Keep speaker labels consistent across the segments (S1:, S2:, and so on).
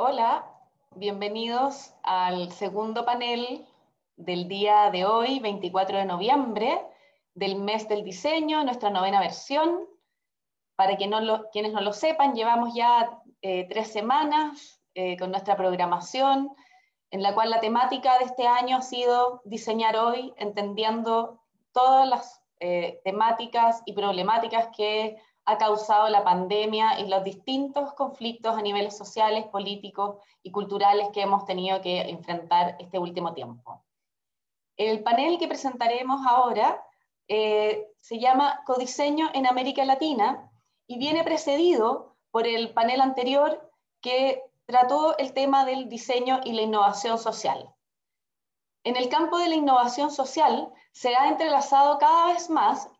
S1: Hola, bienvenidos al segundo panel del día de hoy, 24 de noviembre, del mes del diseño, nuestra novena versión. Para quienes no lo sepan, llevamos ya eh, tres semanas eh, con nuestra programación, en la cual la temática de este año ha sido diseñar hoy, entendiendo todas las eh, temáticas y problemáticas que ha causado la pandemia y los distintos conflictos a niveles sociales, políticos y culturales que hemos tenido que enfrentar este último tiempo. El panel que presentaremos ahora eh, se llama Codiseño en América Latina y viene precedido por el panel anterior que trató el tema del diseño y la innovación social. En el campo de la innovación social se ha entrelazado cada vez más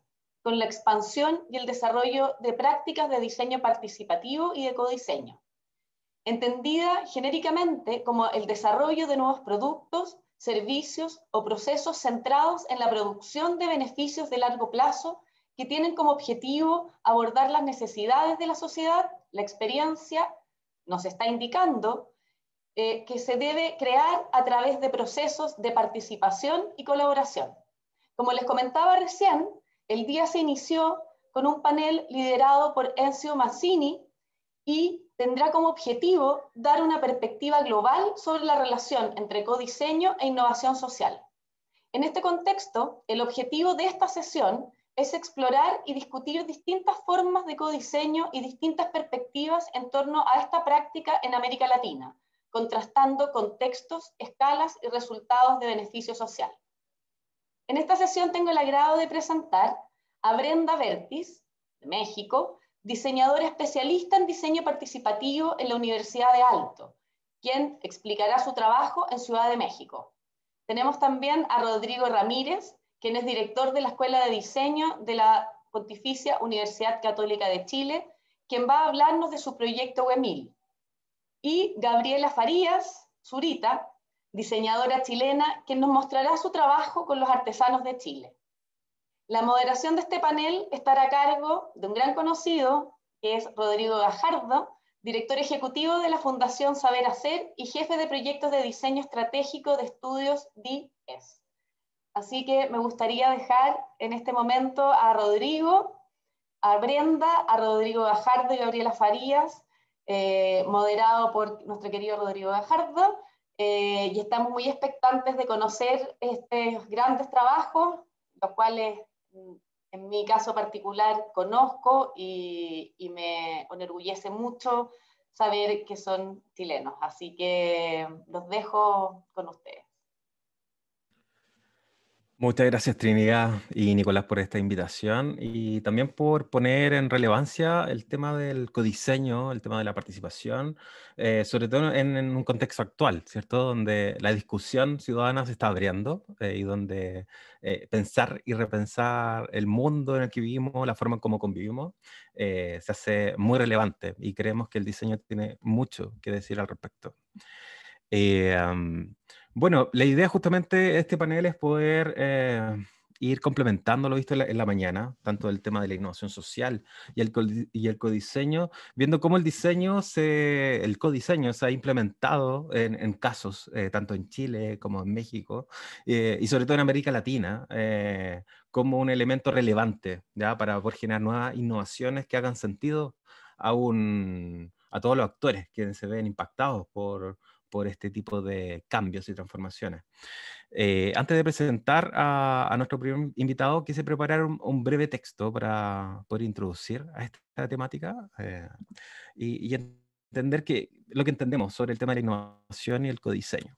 S1: con la expansión y el desarrollo de prácticas de diseño participativo y de codiseño, entendida genéricamente como el desarrollo de nuevos productos, servicios o procesos centrados en la producción de beneficios de largo plazo que tienen como objetivo abordar las necesidades de la sociedad, la experiencia nos está indicando eh, que se debe crear a través de procesos de participación y colaboración. Como les comentaba recién, el día se inició con un panel liderado por Enzo Mazzini y tendrá como objetivo dar una perspectiva global sobre la relación entre codiseño e innovación social. En este contexto, el objetivo de esta sesión es explorar y discutir distintas formas de codiseño y distintas perspectivas en torno a esta práctica en América Latina, contrastando contextos, escalas y resultados de beneficio social. En esta sesión tengo el agrado de presentar a Brenda Vertis, de México, diseñadora especialista en diseño participativo en la Universidad de Alto, quien explicará su trabajo en Ciudad de México. Tenemos también a Rodrigo Ramírez, quien es director de la Escuela de Diseño de la Pontificia Universidad Católica de Chile, quien va a hablarnos de su proyecto WEMIL. Y Gabriela Farías Zurita, diseñadora chilena, que nos mostrará su trabajo con los artesanos de Chile. La moderación de este panel estará a cargo de un gran conocido, que es Rodrigo Gajardo, director ejecutivo de la Fundación Saber Hacer y jefe de proyectos de diseño estratégico de estudios DIES. Así que me gustaría dejar en este momento a Rodrigo, a Brenda, a Rodrigo Gajardo y Gabriela Farías, eh, moderado por nuestro querido Rodrigo Gajardo, eh, y estamos muy expectantes de conocer estos grandes trabajos, los cuales mm, en mi caso particular conozco y, y me enorgullece mucho saber que son chilenos. Así que los dejo con ustedes.
S2: Muchas gracias Trinidad y Nicolás por esta invitación y también por poner en relevancia el tema del codiseño, el tema de la participación, eh, sobre todo en, un contexto actual, ¿cierto? Donde la discusión ciudadana se está abriendo eh, y donde eh, pensar y repensar el mundo en el que vivimos, la forma en cómo convivimos, se hace muy relevante y creemos que el diseño tiene mucho que decir al respecto. Bueno, la idea justamente de este panel es poder eh, ir complementando lo visto en la, mañana, tanto el tema de la innovación social y el, y el codiseño, viendo cómo el diseño, se, el codiseño se ha implementado en, casos, eh, tanto en Chile como en México, eh, y sobre todo en América Latina, como un elemento relevante para poder generar nuevas innovaciones que hagan sentido a, a todos los actores que se ven impactados por, por este tipo de cambios y transformaciones. Eh, antes de presentar a, nuestro primer invitado, quise preparar un, breve texto para poder introducir a esta temática eh, y, y entender que, lo que entendemos sobre el tema de la innovación y el codiseño.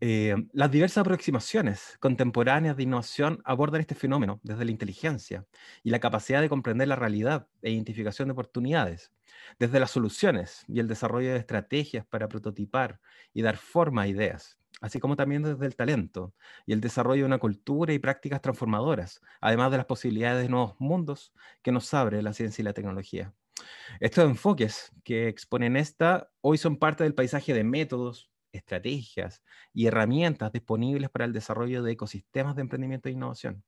S2: Eh, las diversas aproximaciones contemporáneas de innovación abordan este fenómeno desde la inteligencia y la capacidad de comprender la realidad e identificación de oportunidades, desde las soluciones y el desarrollo de estrategias para prototipar y dar forma a ideas, así como también desde el talento y el desarrollo de una cultura y prácticas transformadoras, además de las posibilidades de nuevos mundos que nos abre la ciencia y la tecnología. Estos enfoques que exponen esta hoy son parte del paisaje de métodos, estrategias y herramientas disponibles para el desarrollo de ecosistemas de emprendimiento e innovación.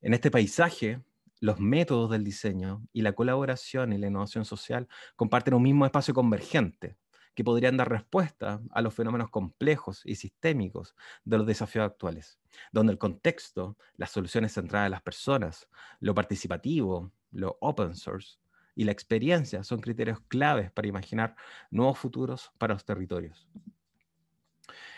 S2: En este paisaje, los métodos del diseño y la colaboración y la innovación social comparten un mismo espacio convergente que podrían dar respuesta a los fenómenos complejos y sistémicos de los desafíos actuales, donde el contexto, las soluciones centradas en las personas, lo participativo, lo open source y la experiencia son criterios claves para imaginar nuevos futuros para los territorios.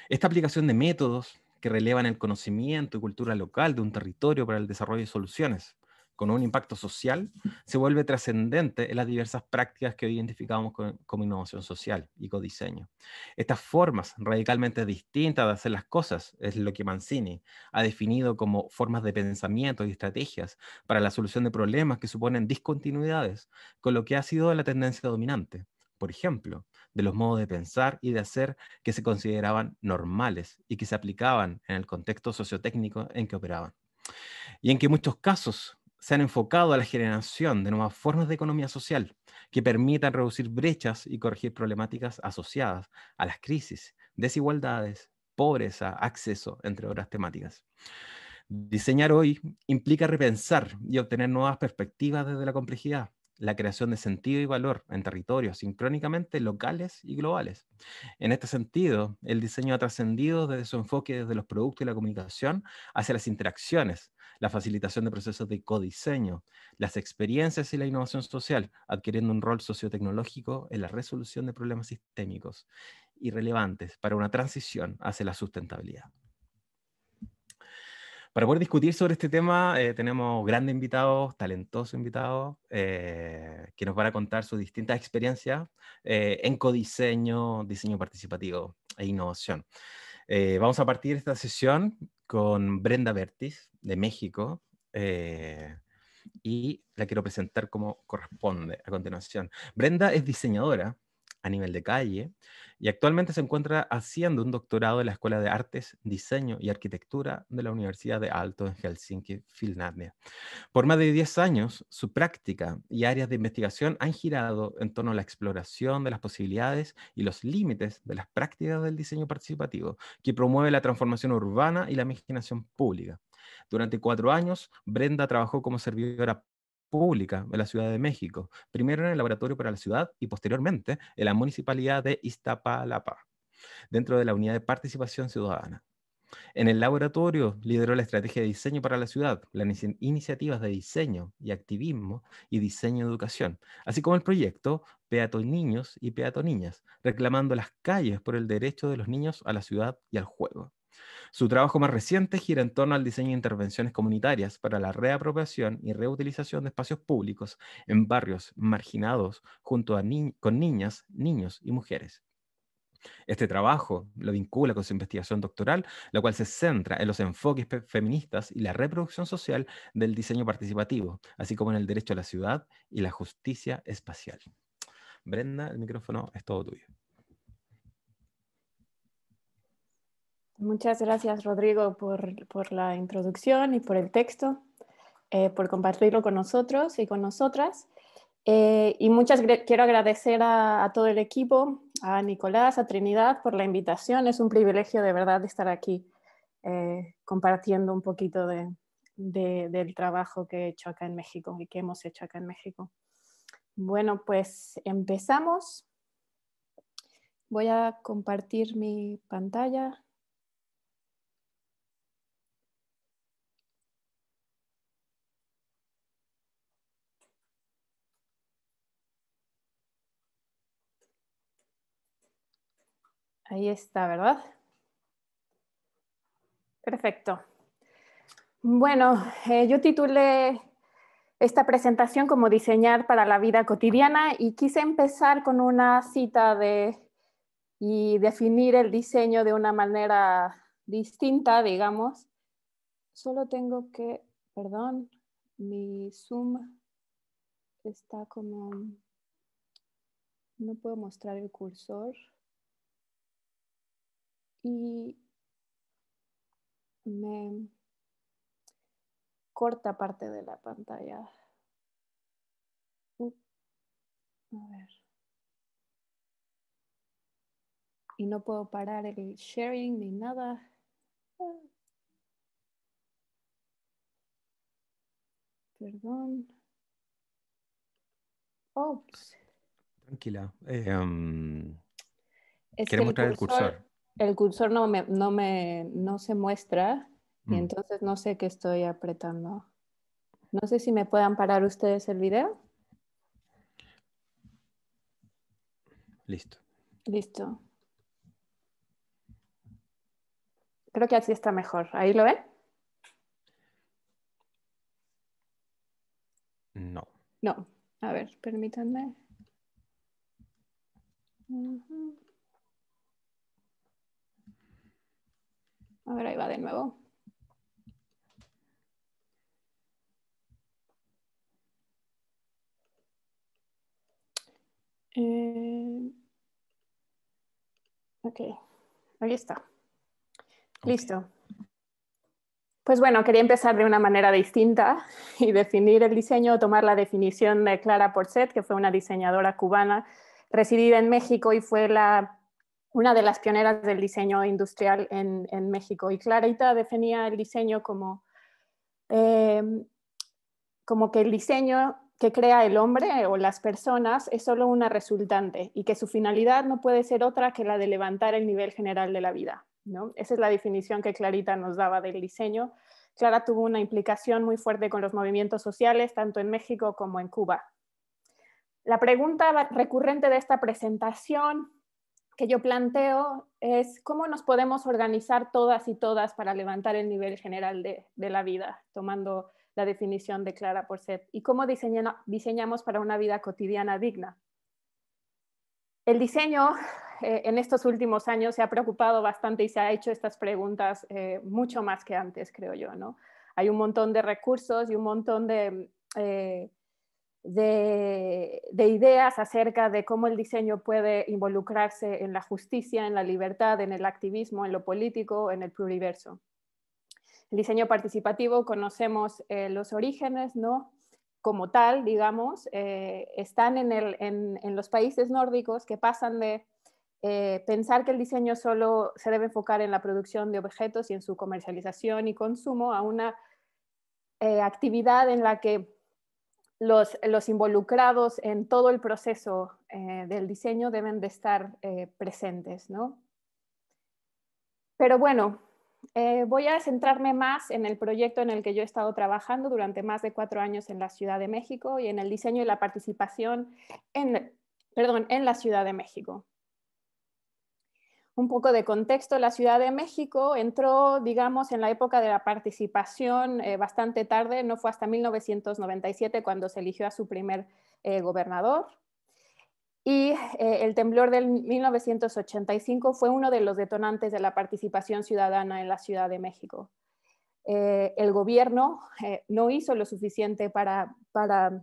S2: Esta aplicación de métodos que relevan el conocimiento y cultura local de un territorio para el desarrollo de soluciones con un impacto social se vuelve trascendente en las diversas prácticas que hoy identificamos como innovación social y codiseño. Estas formas radicalmente distintas de hacer las cosas es lo que Mancini ha definido como formas de pensamiento y estrategias para la solución de problemas que suponen discontinuidades con lo que ha sido la tendencia dominante. Por ejemplo, de los modos de pensar y de hacer que se consideraban normales y que se aplicaban en el contexto sociotécnico en que operaban. Y en que muchos casos se han enfocado a la generación de nuevas formas de economía social que permitan reducir brechas y corregir problemáticas asociadas a las crisis, desigualdades, pobreza, acceso, entre otras temáticas. Diseñar hoy implica repensar y obtener nuevas perspectivas desde la complejidad, la creación de sentido y valor en territorios sincrónicamente locales y globales. En este sentido, el diseño ha trascendido desde su enfoque desde los productos y la comunicación hacia las interacciones, la facilitación de procesos de codiseño, las experiencias y la innovación social, adquiriendo un rol sociotecnológico en la resolución de problemas sistémicos y relevantes para una transición hacia la sustentabilidad. Para poder discutir sobre este tema, eh, tenemos grandes invitados, talentosos invitados, eh, que nos van a contar sus distintas experiencias eh, en codiseño, diseño participativo e innovación. vamos a partir esta sesión con Brenda Bertis, de México, y la quiero presentar como corresponde a continuación. Brenda es diseñadora, a nivel de calle y actualmente se encuentra haciendo un doctorado en la Escuela de Artes, Diseño y Arquitectura de la Universidad de Alto en Helsinki, Finlandia. Por más de 10 años, su práctica y áreas de investigación han girado en torno a la exploración de las posibilidades y los límites de las prácticas del diseño participativo, que promueve la transformación urbana y la imaginación pública. Durante cuatro años, Brenda trabajó como servidora pública de la Ciudad de México, primero en el laboratorio para la ciudad y posteriormente en la municipalidad de Iztapalapa, dentro de la unidad de participación ciudadana. En el laboratorio lideró la estrategia de diseño para la ciudad, las iniciativas de diseño y activismo y diseño de educación, así como el proyecto Peato Niños y Peato Niñas, reclamando las calles por el derecho de los niños a la ciudad y al juego. Su trabajo más reciente gira en torno al diseño de intervenciones comunitarias para la reapropiación y reutilización de espacios públicos en barrios marginados junto con niñas, niños y mujeres. Este trabajo lo vincula con su investigación doctoral, la cual se centra en los enfoques feministas y la reproducción social del diseño participativo, así como en el derecho a la ciudad y la justicia espacial. Brenda, el micrófono es todo tuyo.
S3: Muchas gracias, Rodrigo, por, la introducción y por el texto, eh, por compartirlo con nosotros y con nosotras. Eh, y muchas quiero agradecer a, todo el equipo, a Nicolás, a Trinidad por la invitación. Es un privilegio de verdad estar aquí eh, compartiendo un poquito del trabajo que he hecho acá en México y que hemos hecho acá en México. Bueno, pues empezamos. Voy a compartir mi pantalla. Ahí está, ¿verdad? Perfecto. Bueno, eh, yo titulé esta presentación como diseñar para la vida cotidiana y quise empezar con una cita de y definir el diseño de una manera distinta, digamos. Solo tengo que, perdón, mi Zoom está como, no puedo mostrar el cursor y me corta parte de la pantalla. Y no puedo parar el sharing ni nada. Perdón.
S2: Tranquila. Eh, um,
S3: que mostrar el cursor el cursor no, me, no, me, no se muestra y mm. entonces no sé qué estoy apretando. No sé si me puedan parar ustedes el video. Listo. Listo. Creo que así está mejor. ¿Ahí lo ven? No. No. A ver, permítanme.
S4: A ver, ahí va de nuevo.
S3: Eh, ok, ahí está. Listo. Pues bueno, quería empezar de una manera distinta y definir el diseño, tomar la definición de Clara Porcet, que fue una diseñadora cubana residida en México y fue la una de las pioneras del diseño industrial en, México. Y Clarita definía el diseño como, em, como que el diseño que crea el hombre o las personas es solo una resultante y que su finalidad no puede ser otra que la de levantar el nivel general de la vida. ¿no? Esa es la definición que Clarita nos daba del diseño. Clara tuvo una implicación muy fuerte con los movimientos sociales, tanto en México como en Cuba. La pregunta recurrente de esta presentación que yo planteo es cómo nos podemos organizar todas y todas para levantar el nivel general de, la vida, tomando la definición de Clara ser y cómo diseñamos para una vida cotidiana digna. El diseño eh, en estos últimos años se ha preocupado bastante y se ha hecho estas preguntas eh, mucho más que antes, creo yo. ¿no? Hay un montón de recursos y un montón de... Eh, de, ideas acerca de cómo el diseño puede involucrarse en la justicia, en la libertad, en el activismo, en lo político, en el pluriverso. El diseño participativo conocemos eh, los orígenes, ¿no? Como tal, digamos, eh, están en, los países nórdicos que pasan de eh, pensar que el diseño solo se debe enfocar en la producción de objetos y en su comercialización y consumo a una actividad en la que los, involucrados en todo el proceso eh, del diseño deben de estar eh, presentes. ¿no? Pero bueno, eh, voy a centrarme más en el proyecto en el que yo he estado trabajando durante más de cuatro años en la Ciudad de México y en el diseño y la participación en la Ciudad de México un poco de contexto, la Ciudad de México entró, digamos, en la época de la participación eh, bastante tarde, no fue hasta 1997 cuando se eligió a su primer eh, gobernador. Y eh, el temblor del 1985 fue uno de los detonantes de la participación ciudadana en la Ciudad de México. el gobierno no hizo lo suficiente para, para,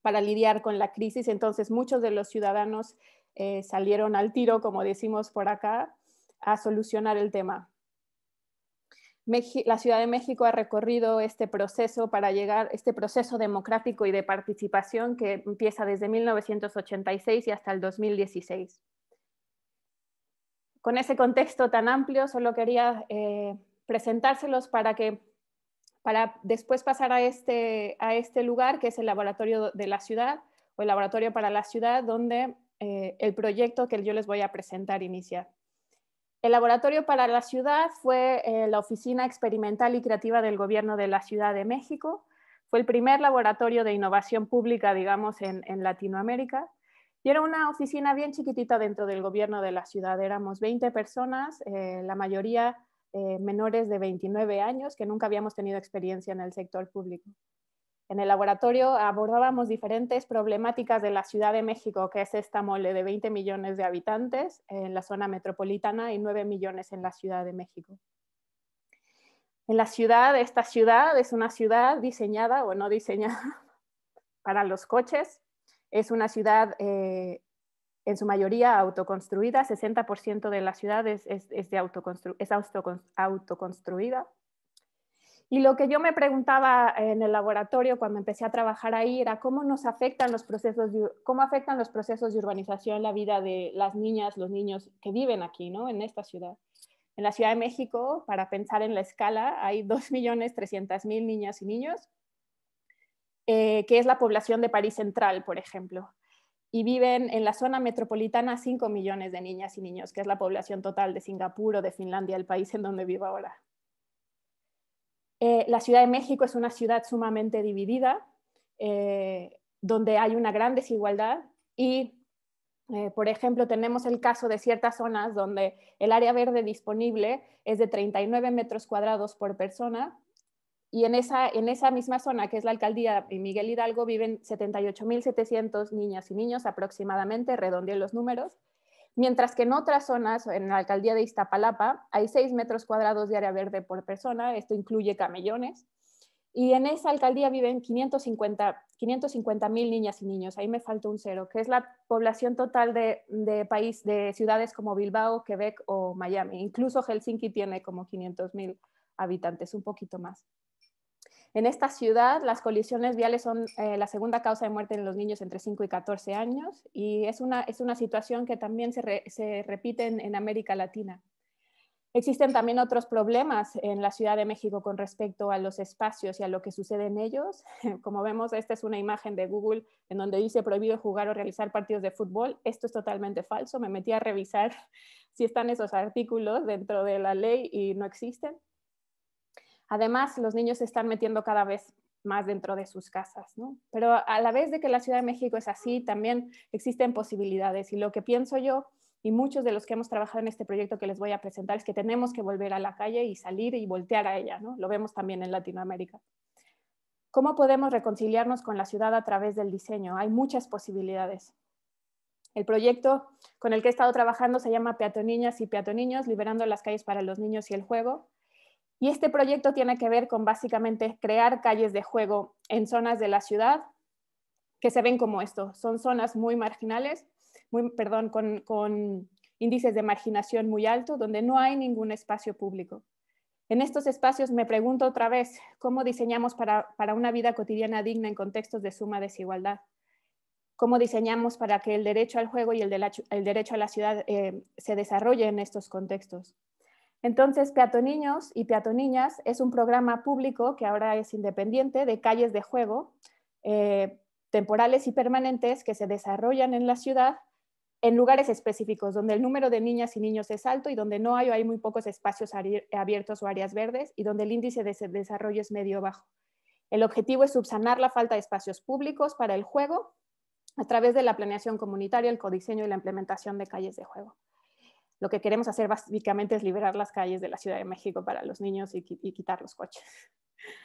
S3: para lidiar con la crisis, entonces muchos de los ciudadanos eh, salieron al tiro, como decimos por acá, a solucionar el tema. la Ciudad de México ha recorrido este proceso para llegar, este proceso democrático y de participación que empieza desde 1986 y hasta el 2016. Con ese contexto tan amplio, solo quería eh, presentárselos para que para después pasar a este, a este lugar que es el laboratorio de la ciudad o el laboratorio para la ciudad donde eh, el proyecto que yo les voy a presentar inicia. El laboratorio para la ciudad fue eh, la oficina experimental y creativa del gobierno de la Ciudad de México. Fue el primer laboratorio de innovación pública, digamos, en, Latinoamérica. Y era una oficina bien chiquitita dentro del gobierno de la ciudad. Éramos 20 personas, eh, la mayoría menores de 29 años, que nunca habíamos tenido experiencia en el sector público en el laboratorio abordábamos diferentes problemáticas de la Ciudad de México, que es esta mole de 20 millones de habitantes en la zona metropolitana y 9 millones en la Ciudad de México. En la ciudad, esta ciudad es una ciudad diseñada o no diseñada para los coches, es una ciudad eh, en su mayoría autoconstruida, 60% de la ciudad es, de autoconstru es autoconstruida y lo que yo me preguntaba en el laboratorio cuando empecé a trabajar ahí era cómo nos afectan los procesos de, cómo afectan los procesos de urbanización la vida de las niñas, los niños que viven aquí, ¿no? En esta ciudad. En la Ciudad de México, para pensar en la escala, hay 2.300.000 niñas y niños, eh, que es la población de París Central, por ejemplo. Y viven en la zona metropolitana 5 millones de niñas y niños, que es la población total de Singapur o de Finlandia, el país en donde vivo ahora. Eh, la Ciudad de México es una ciudad sumamente dividida, eh, donde hay una gran desigualdad y, eh, por ejemplo, tenemos el caso de ciertas zonas donde el área verde disponible es de 39 metros cuadrados por persona y en esa, misma zona, que es la alcaldía y Miguel Hidalgo, viven 78.700 niñas y niños aproximadamente, redondeé los números, mientras que en otras zonas, en la alcaldía de Iztapalapa, hay 6 metros cuadrados de área verde por persona, esto incluye camellones, y en esa alcaldía viven 550 niñas y niños, ahí me falta un cero, que es la población total de, país, de ciudades como Bilbao, Quebec o Miami, incluso Helsinki tiene como 500.000 habitantes, un poquito más. En esta ciudad, las colisiones viales son eh, la segunda causa de muerte en los niños entre 5 y 14 años y es una, situación que también se, repite en, América Latina. Existen también otros problemas en la Ciudad de México con respecto a los espacios y a lo que sucede en ellos. Como vemos, esta es una imagen de Google en donde dice prohibido jugar o realizar partidos de fútbol. Esto es totalmente falso. Me metí a revisar si están esos artículos dentro de la ley y no existen. Además, los niños se están metiendo cada vez más dentro de sus casas, Pero a la vez de que la Ciudad de México es así, también existen posibilidades. Y lo que pienso yo y muchos de los que hemos trabajado en este proyecto que les voy a presentar es que tenemos que volver a la calle y salir y voltear a ella, ¿no? Lo vemos también en Latinoamérica. ¿Cómo podemos reconciliarnos con la ciudad a través del diseño? Hay muchas posibilidades. El proyecto con el que he estado trabajando se llama Peatoniñas y Peatoniños, liberando las calles para los niños y el juego. Y este proyecto tiene que ver con básicamente crear calles de juego en zonas de la ciudad que se ven como esto. Son zonas muy marginales, muy, perdón, con, índices de marginación muy alto, donde no hay ningún espacio público. En estos espacios me pregunto otra vez, ¿cómo diseñamos para, una vida cotidiana digna en contextos de suma desigualdad? ¿Cómo diseñamos para que el derecho al juego y el, derecho a la ciudad eh, se desarrolle en estos contextos? Entonces, Peatoniños y Niñas es un programa público que ahora es independiente de calles de juego eh, temporales y permanentes que se desarrollan en la ciudad en lugares específicos, donde el número de niñas y niños es alto y donde no hay o hay muy pocos espacios abiertos o áreas verdes y donde el índice de desarrollo es medio bajo. El objetivo es subsanar la falta de espacios públicos para el juego a través de la planeación comunitaria, el codiseño y la implementación de calles de juego lo que queremos hacer básicamente es liberar las calles de la Ciudad de México para los niños y, quitar los coches.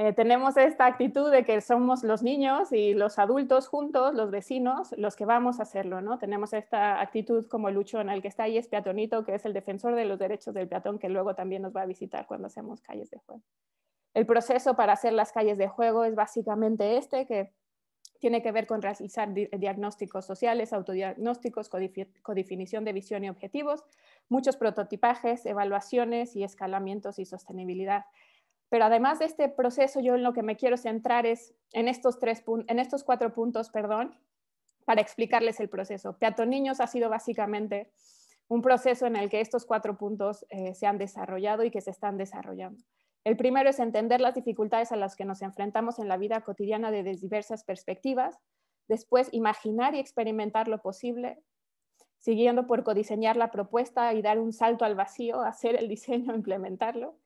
S3: Eh, tenemos esta actitud de que somos los niños y los adultos juntos, los vecinos, los que vamos a hacerlo, ¿no? Tenemos esta actitud como Lucho en el que está ahí es peatonito, que es el defensor de los derechos del peatón, que luego también nos va a visitar cuando hacemos calles de juego. El proceso para hacer las calles de juego es básicamente este, que tiene que ver con realizar diagnósticos sociales, autodiagnósticos, codefinición de visión y objetivos, muchos prototipajes, evaluaciones y escalamientos y sostenibilidad. Pero además de este proceso, yo en lo que me quiero centrar es en estos, en estos cuatro puntos, perdón, para explicarles el proceso. Peatón ha sido básicamente un proceso en el que estos cuatro puntos eh, se han desarrollado y que se están desarrollando. El primero es entender las dificultades a las que nos enfrentamos en la vida cotidiana desde diversas perspectivas, después imaginar y experimentar lo posible, siguiendo por codiseñar la propuesta y dar un salto al vacío, hacer el diseño, implementarlo,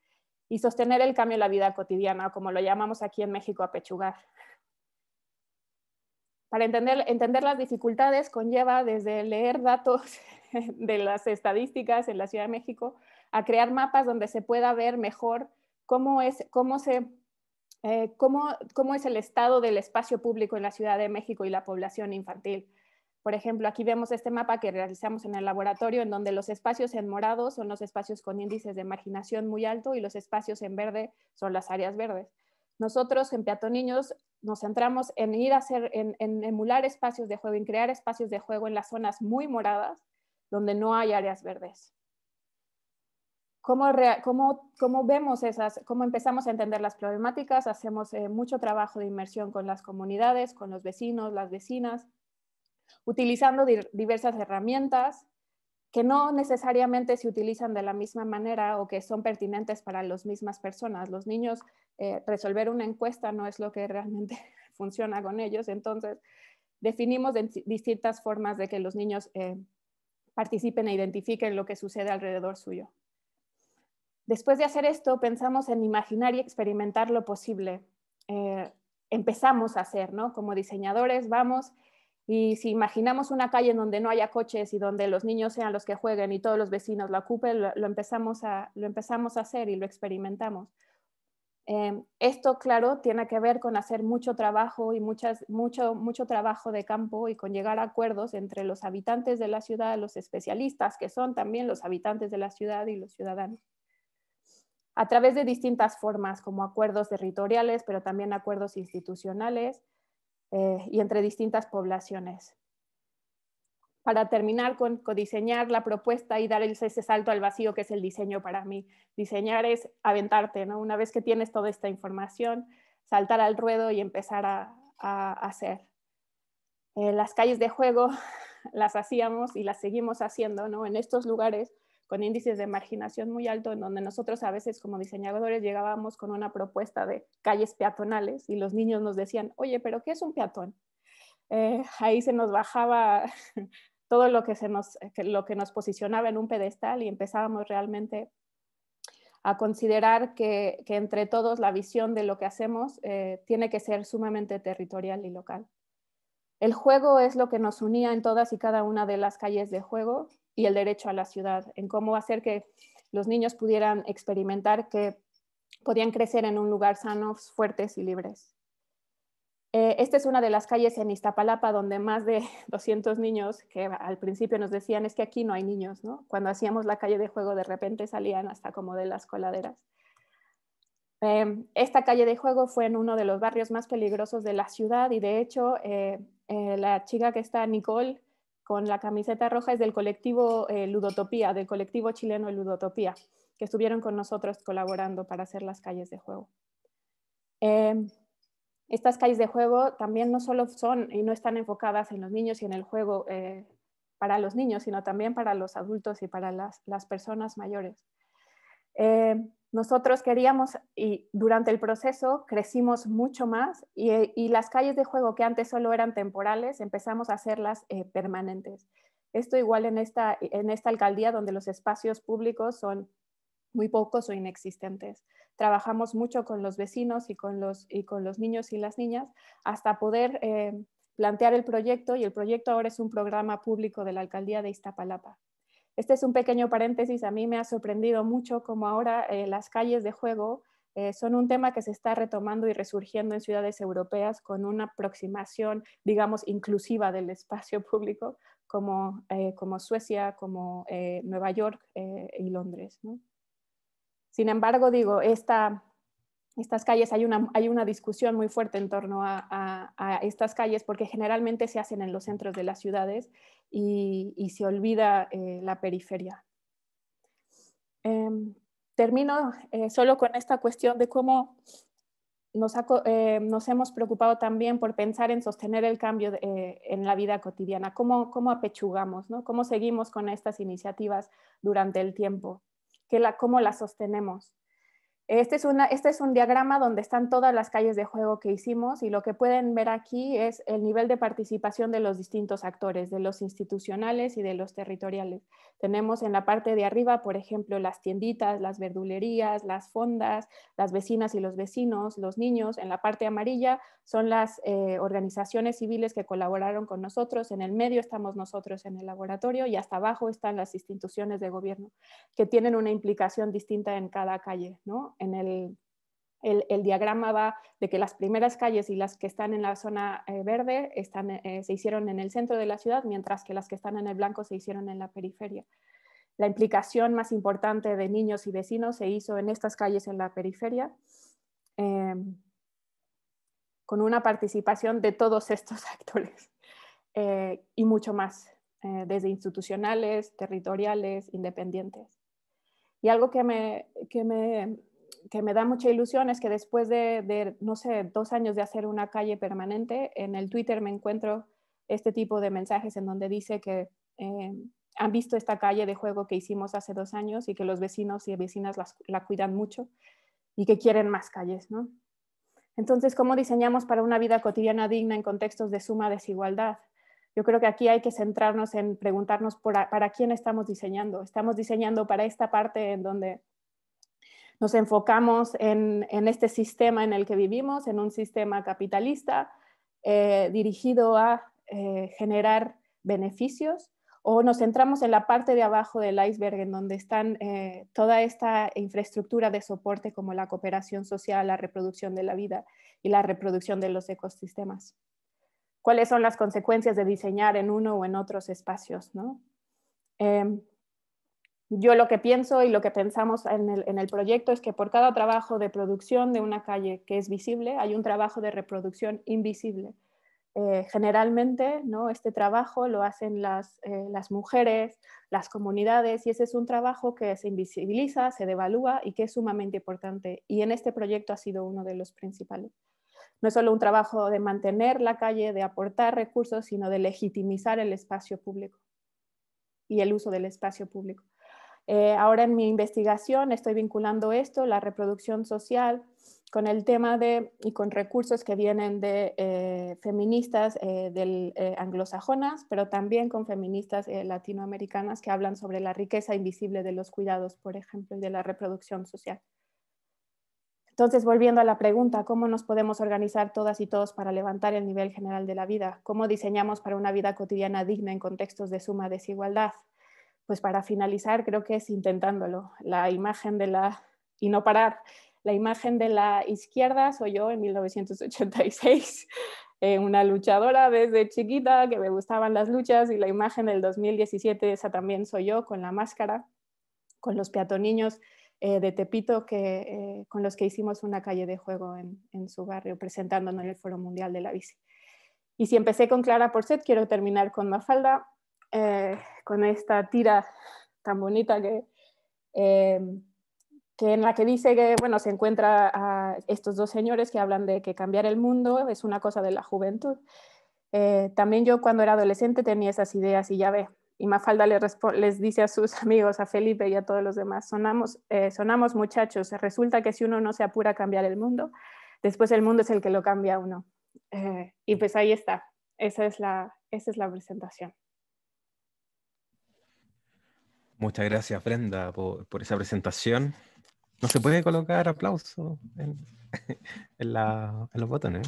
S3: y sostener el cambio en la vida cotidiana, como lo llamamos aquí en México a apechugar. Para entender, entender las dificultades conlleva desde leer datos de las estadísticas en la Ciudad de México a crear mapas donde se pueda ver mejor eh, cómo es, el estado del espacio público en la Ciudad de México y la población infantil. Por ejemplo, aquí vemos este mapa que realizamos en el laboratorio, en donde los espacios en morado son los espacios con índices de marginación muy alto y los espacios en verde son las áreas verdes. Nosotros en Peatón nos centramos en ir a hacer, en, emular espacios de juego, en crear espacios de juego en las zonas muy moradas, donde no hay áreas verdes cómo, vemos esas, cómo empezamos a entender las problemáticas, hacemos eh, mucho trabajo de inmersión con las comunidades, con los vecinos, las vecinas, utilizando diversas herramientas que no necesariamente se utilizan de la misma manera o que son pertinentes para las mismas personas. Los niños, eh, resolver una encuesta no es lo que realmente funciona con ellos, entonces definimos distintas formas de que los niños eh, participen e identifiquen lo que sucede alrededor suyo. Después de hacer esto, pensamos en imaginar y experimentar lo posible. Eh, empezamos a hacer, ¿no? Como diseñadores vamos y si imaginamos una calle en donde no haya coches y donde los niños sean los que jueguen y todos los vecinos la ocupen, lo, empezamos, a, lo empezamos a hacer y lo experimentamos. Em, esto, claro, tiene que ver con hacer mucho trabajo y muchas, mucho, mucho trabajo de campo y con llegar a acuerdos entre los habitantes de la ciudad, los especialistas, que son también los habitantes de la ciudad y los ciudadanos a través de distintas formas, como acuerdos territoriales, pero también acuerdos institucionales eh, y entre distintas poblaciones. Para terminar con codiseñar la propuesta y dar ese salto al vacío que es el diseño para mí. Diseñar es aventarte, ¿no? Una vez que tienes toda esta información, saltar al ruedo y empezar a, hacer. Eh, las calles de juego las hacíamos y las seguimos haciendo, ¿no? En estos lugares con índices de marginación muy alto, en donde nosotros a veces como diseñadores llegábamos con una propuesta de calles peatonales y los niños nos decían, oye, pero ¿qué es un peatón? Eh, ahí se nos bajaba todo lo que, nos, lo que nos posicionaba en un pedestal y empezábamos realmente a considerar que, entre todos la visión de lo que hacemos eh, tiene que ser sumamente territorial y local. El juego es lo que nos unía en todas y cada una de las calles de juego y el derecho a la ciudad, en cómo hacer que los niños pudieran experimentar que podían crecer en un lugar sanos, fuertes y libres. Eh, esta es una de las calles en Iztapalapa donde más de 200 niños, que al principio nos decían es que aquí no hay niños, ¿no? Cuando hacíamos la calle de juego de repente salían hasta como de las coladeras. Eh, esta calle de juego fue en uno de los barrios más peligrosos de la ciudad y de hecho eh, la chica que está, Nicole, con la camiseta roja es del colectivo eh, Ludotopía, del colectivo chileno Ludotopía, que estuvieron con nosotros colaborando para hacer las calles de juego. Em, estas calles de juego también no solo son y no están enfocadas en los niños y en el juego eh, para los niños, sino también para los adultos y para las, personas mayores. Em, nosotros queríamos y durante el proceso crecimos mucho más eh, y, las calles de juego que antes solo eran temporales empezamos a hacerlas eh, permanentes. Esto igual en esta, en esta alcaldía donde los espacios públicos son muy pocos o inexistentes. Trabajamos mucho con los vecinos y con los, y con los niños y las niñas hasta poder eh, plantear el proyecto y el proyecto ahora es un programa público de la alcaldía de Iztapalapa. Este es un pequeño paréntesis, a mí me ha sorprendido mucho cómo ahora eh, las calles de juego eh, son un tema que se está retomando y resurgiendo en ciudades europeas con una aproximación, digamos, inclusiva del espacio público, como, eh, como Suecia, como Nueva York y Londres. Sin embargo, digo, esta, estas calles, hay una, hay una discusión muy fuerte en torno a, estas calles porque generalmente se hacen en los centros de las ciudades y, se olvida eh, la periferia. Em, termino eh, solo con esta cuestión de cómo eh, nos, hemos preocupado también por pensar en sostener el cambio en la vida cotidiana, cómo, apechugamos, cómo seguimos con estas iniciativas durante el tiempo, que la, cómo las sostenemos. Este, este es, un diagrama donde están todas las calles de juego que hicimos y lo que pueden ver aquí es el nivel de participación de los distintos actores, de los institucionales y de los territoriales. Tenemos en la parte de arriba, por ejemplo, las tienditas, las verdulerías, las fondas, las vecinas y los vecinos, los niños. En la parte amarilla son las eh, organizaciones civiles que colaboraron con nosotros. En el medio estamos nosotros en el laboratorio y hasta abajo están las instituciones de gobierno que tienen una implicación distinta en cada calle, ¿no? en el, el, diagrama va de que las primeras calles y las que están en la zona eh, verde están, eh, se hicieron en el centro de la ciudad, mientras que las que están en el blanco se hicieron en la periferia. La implicación más importante de niños y vecinos se hizo en estas calles en la periferia, eh, con una participación de todos estos actores y mucho más, desde institucionales, territoriales, independientes. Y algo que me, que me que me da mucha ilusión es que después de, no sé, dos años de hacer una calle permanente, en el Twitter me encuentro este tipo de mensajes en donde dice que eh, han visto esta calle de juego que hicimos hace dos años y que los vecinos y vecinas la cuidan mucho y que quieren más calles, ¿no? Entonces, ¿cómo diseñamos para una vida cotidiana digna en contextos de suma desigualdad? Yo creo que aquí hay que centrarnos en preguntarnos para quién estamos diseñando. ¿Estamos diseñando para esta parte en donde nos enfocamos en, este sistema en el que vivimos, en un sistema capitalista eh, dirigido a eh, generar beneficios, o nos centramos en la parte de abajo del iceberg, en donde están eh, toda esta infraestructura de soporte como la cooperación social, la reproducción de la vida y la reproducción de los ecosistemas. ¿Cuáles son las consecuencias de diseñar en uno o en otros espacios? ¿no? Em, yo lo que pienso y lo que pensamos en el, en el, proyecto es que por cada trabajo de producción de una calle que es visible, hay un trabajo de reproducción invisible. Eh, generalmente, ¿no? este trabajo lo hacen las, eh, las, mujeres, las comunidades, y ese es un trabajo que se invisibiliza, se devalúa y que es sumamente importante. Y en este proyecto ha sido uno de los principales. No es solo un trabajo de mantener la calle, de aportar recursos, sino de legitimizar el espacio público y el uso del espacio público. Eh, ahora en mi investigación estoy vinculando esto, la reproducción social, con el tema de y con recursos que vienen de eh, feministas eh, anglosajonas, pero también con feministas latinoamericanas que hablan sobre la riqueza invisible de los cuidados, por ejemplo, de la reproducción social. Entonces, volviendo a la pregunta, ¿cómo nos podemos organizar todas y todos para levantar el nivel general de la vida? ¿Cómo diseñamos para una vida cotidiana digna en contextos de suma desigualdad? pues para finalizar, creo que es intentándolo. La imagen de la, y no parar, la imagen de la izquierda soy yo en 1986, eh, una luchadora desde chiquita que me gustaban las luchas, y la imagen del 2017, esa también soy yo con la máscara, con los peatoniños eh, de Tepito que, eh, con los que hicimos una calle de juego en, en su barrio, presentándonos en el Foro Mundial de la Bici. Y si empecé con Clara Porcet, quiero terminar con Mafalda eh, con esta tira tan bonita que, eh, que, en la que dice que bueno, se encuentra a estos dos señores que hablan de que cambiar el mundo es una cosa de la juventud. Eh, también yo cuando era adolescente tenía esas ideas y ya ve. Y Mafalda les, dice a sus amigos, a Felipe y a todos los demás, sonamos, sonamos muchachos, resulta que si uno no se apura a cambiar el mundo, después el mundo es el que lo cambia a uno. y pues ahí está, esa es la, esa es la presentación.
S2: Muchas gracias, Brenda, por, esa presentación. No se puede colocar aplauso en, los botones.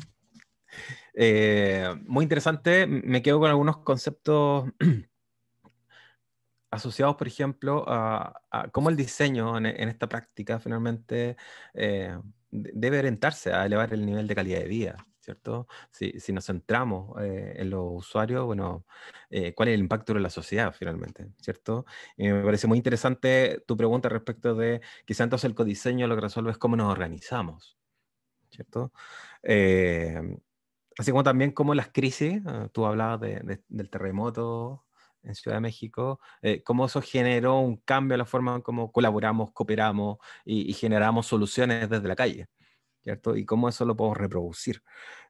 S2: Eh, muy interesante, me quedo con algunos conceptos asociados, por ejemplo, a, cómo el diseño en, esta práctica finalmente eh, debe orientarse a elevar el nivel de calidad de vida. ¿cierto? Si, nos centramos eh, en los usuarios, bueno, eh, ¿cuál es el impacto en la sociedad finalmente, ¿cierto? me parece muy interesante tu pregunta respecto de quizá entonces el codiseño lo que resuelve es cómo nos organizamos, ¿cierto? Eh, así como también cómo las crisis, ah, tú hablabas del terremoto en Ciudad de México, cómo eso generó un cambio en la forma en cómo colaboramos, cooperamos y generamos soluciones desde la calle. ¿cierto? Y cómo eso lo podemos reproducir.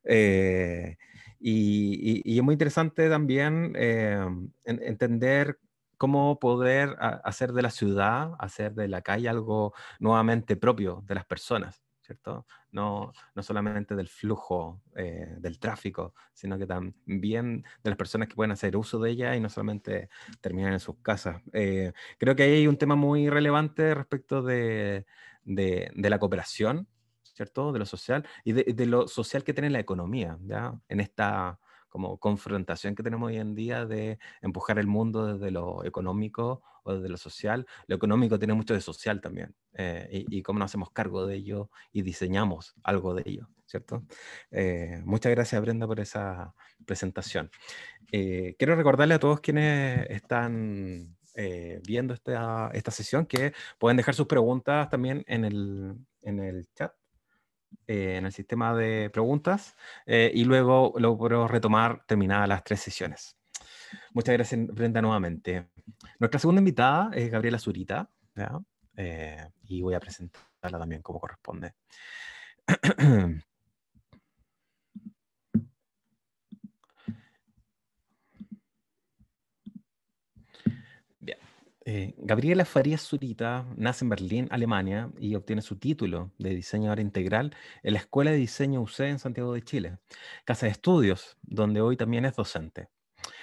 S2: Eh, y, es muy interesante también eh, entender cómo poder hacer de la ciudad, hacer de la calle algo nuevamente propio de las personas, ¿cierto? No, solamente del flujo, eh, del tráfico, sino que también de las personas que pueden hacer uso de ella y no solamente terminar en sus casas. creo que hay un tema muy relevante respecto de la cooperación, ¿cierto? De lo social y de, lo social que tiene la economía, ¿ya? En esta como confrontación que tenemos hoy en día de empujar el mundo desde lo económico o desde lo social. Lo económico tiene mucho de social también eh, y, cómo nos hacemos cargo de ello y diseñamos algo de ello, ¿cierto? Eh, muchas gracias Brenda por esa presentación. Eh, quiero recordarle a todos quienes están viendo esta, sesión que pueden dejar sus preguntas también en el, en el chat eh, en el sistema de preguntas eh, y luego lo puedo retomar terminadas las tres sesiones. Muchas gracias, Brenda, nuevamente. Nuestra segunda invitada es Gabriela Zurita, eh, y voy a presentarla también como corresponde. Eh, Gabriela Farías Zurita nace en Berlín, Alemania, y obtiene su título de diseñadora integral en la Escuela de Diseño UC en Santiago de Chile, casa de estudios, donde hoy también es docente.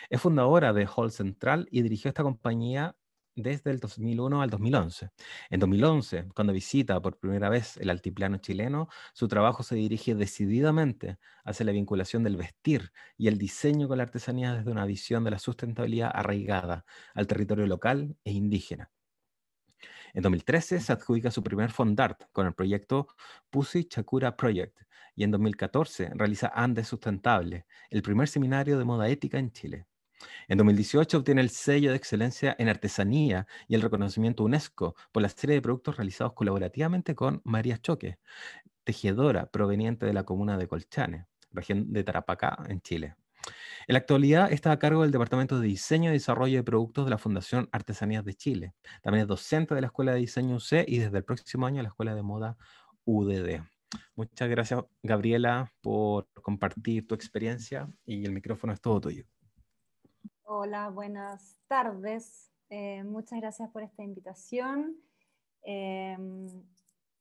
S2: Es fundadora de Hall Central y dirigió esta compañía desde el 2001 al 2011. En 2011, cuando visita por primera vez el altiplano chileno, su trabajo se dirige decididamente hacia la vinculación del vestir y el diseño con la artesanía desde una visión de la sustentabilidad arraigada al territorio local e indígena. En 2013 se adjudica su primer fondart con el proyecto Pussy Chakura Project y en 2014 realiza Andes Sustentable, el primer seminario de moda ética en Chile. En 2018 obtiene el sello de excelencia en artesanía y el reconocimiento UNESCO por la serie de productos realizados colaborativamente con María Choque, tejedora proveniente de la comuna de Colchane, región de Tarapacá, en Chile. En la actualidad está a cargo del Departamento de Diseño y Desarrollo de Productos de la Fundación Artesanías de Chile. También es docente de la Escuela de Diseño UC y desde el próximo año la Escuela de Moda UDD. Muchas gracias, Gabriela, por compartir tu experiencia y el micrófono es todo tuyo.
S4: Hola, buenas tardes. Eh, muchas gracias por esta invitación eh,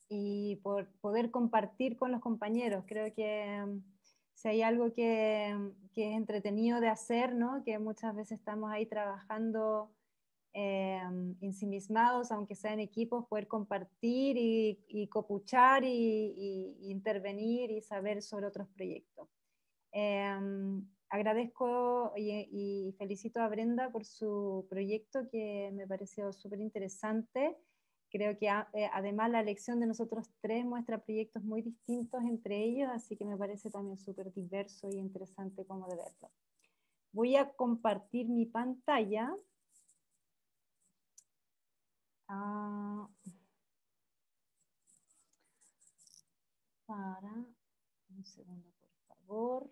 S4: y por poder compartir con los compañeros. Creo que mm, si hay algo mm, que, es entretenido de hacer, ¿no? que muchas veces estamos ahí trabajando eh, mm, ensimismados, aunque sean equipos, poder compartir y, copuchar intervenir y saber sobre otros proyectos. Eh, agradezco y, felicito a Brenda por su proyecto que me pareció súper interesante. Creo que ah, eh, además la elección de nosotros tres muestra proyectos muy distintos entre ellos, así que me parece también súper diverso y interesante como de verlo. Voy a compartir mi pantalla. Ah, para un segundo, por favor.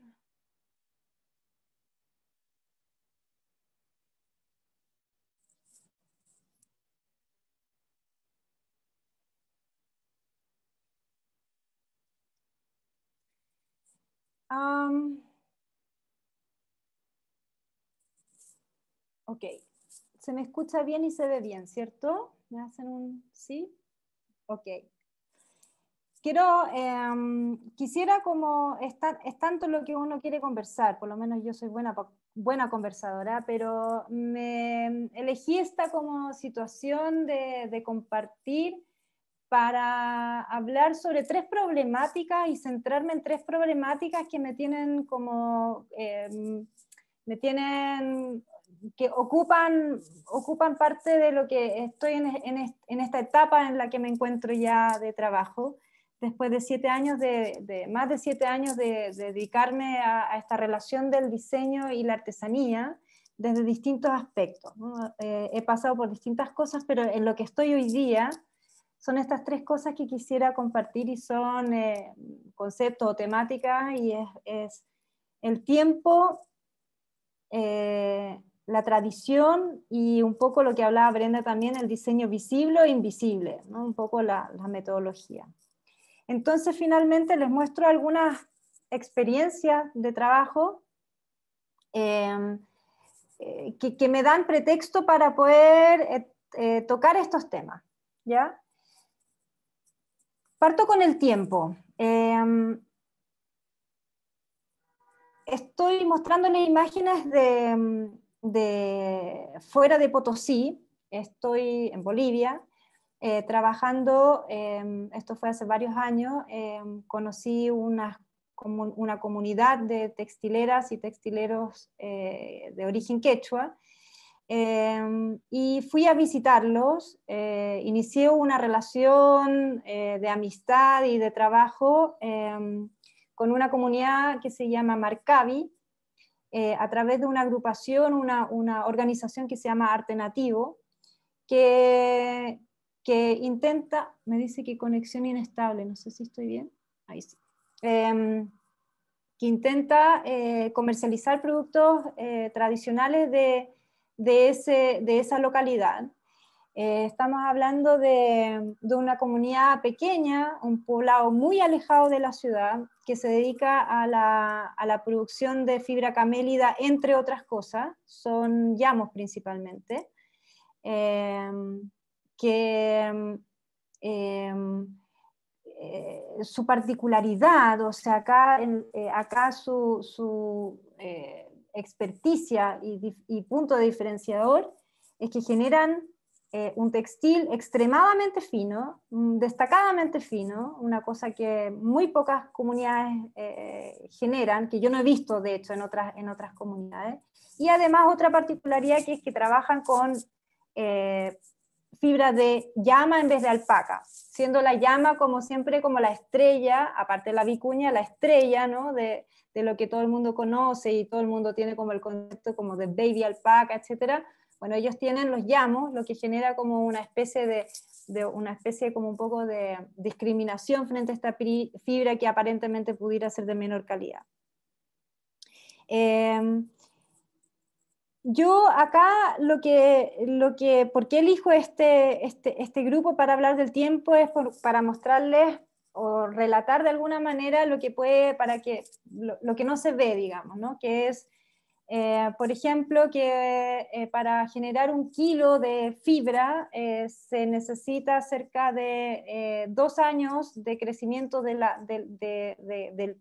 S4: ok, se me escucha bien y se ve bien, ¿cierto? ¿Me hacen un sí? Ok. Quiero, em, quisiera como, estar, es tanto lo que uno quiere conversar, por lo menos yo soy buena, buena conversadora, pero me elegí esta como situación de compartir para hablar sobre tres problemáticas y centrarme en tres problemáticas que me tienen como, em, me tienen, que ocupan, ocupan parte de lo que estoy en, esta etapa en la que me encuentro ya de trabajo, después de siete años, de, más de siete años de, dedicarme a, esta relación del diseño y la artesanía desde distintos aspectos. Eh, he pasado por distintas cosas, pero en lo que estoy hoy día, son estas tres cosas que quisiera compartir y son eh, conceptos o temáticas y es, el tiempo, eh, la tradición y un poco lo que hablaba Brenda también, el diseño visible e invisible, un poco la, metodología. Entonces finalmente les muestro algunas experiencias de trabajo em, eh, que, que, me dan pretexto para poder tocar estos temas. ¿ya? Parto con el tiempo. Em, estoy mostrándoles imágenes em, de, fuera de Potosí, estoy en Bolivia, eh, trabajando, em, esto fue hace varios años, conocí una comunidad de textileras y textileros eh, de origen quechua Em, y fui a visitarlos, eh, inicié una relación eh, de amistad y de trabajo em, con una comunidad que se llama Marcavi, eh, a través de una agrupación, una, una organización que se llama Arte Nativo, que, que, intenta, me dice que conexión inestable, no sé si estoy bien, ahí em, que intenta comercializar productos tradicionales de, de, ese, de esa localidad. Eh, estamos hablando de, una comunidad pequeña, un poblado muy alejado de la ciudad, que se dedica a la, producción de fibra camélida, entre otras cosas, son llamos principalmente, eh, que eh, su particularidad, o sea, acá, acá su, su experticia y, punto diferenciador es que generan eh, un textil extremadamente fino, mm, destacadamente fino, una cosa que muy pocas comunidades eh, generan, que yo no he visto de hecho en otras, en otras comunidades. Y además otra particularidad que es que trabajan con eh, fibra de llama en vez de alpaca, siendo la llama como siempre como la estrella, aparte de la vicuña, la estrella ¿no? de, lo que todo el mundo conoce y todo el mundo tiene como el concepto como de baby alpaca, etcétera. Bueno, ellos tienen los llamos, lo que genera como una especie de, de una especie como un poco de discriminación frente a esta fibra que aparentemente pudiera ser de menor calidad. Eh, yo acá lo que, lo que, ¿por qué elijo este, este, este grupo para hablar del tiempo? Es para mostrarles o relatar de alguna manera lo que puede, para que, lo, que no se ve, digamos, ¿no? Que es, eh, por ejemplo, que eh, para generar un kilo de fibra eh, se necesita cerca de dos años de crecimiento del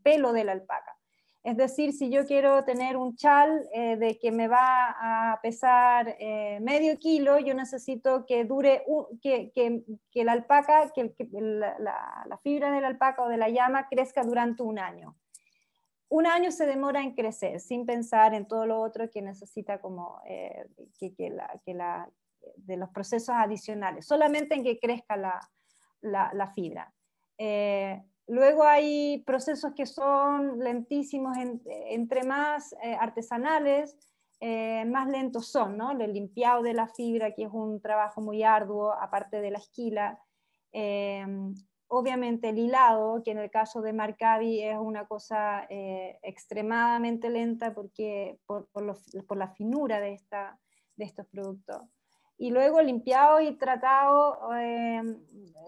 S4: pelo de la alpaca. Es decir, si yo quiero tener un chal eh, de que me va a pesar eh, medio kilo, yo necesito que dure, que, la alpaca, que, la, fibra del alpaca o de la llama crezca durante un año. Un año se demora en crecer, sin pensar en todo lo otro que necesita como eh, que, la, de los procesos adicionales, solamente en que crezca la, fibra Luego hay procesos que son lentísimos, entre más eh, artesanales, eh, más lentos son, El limpiado de la fibra, que es un trabajo muy arduo, aparte de la esquila. Eh, obviamente el hilado, que en el caso de Marcabi es una cosa extremadamente lenta porque, por, la finura de estos productos y luego limpiado y tratado em,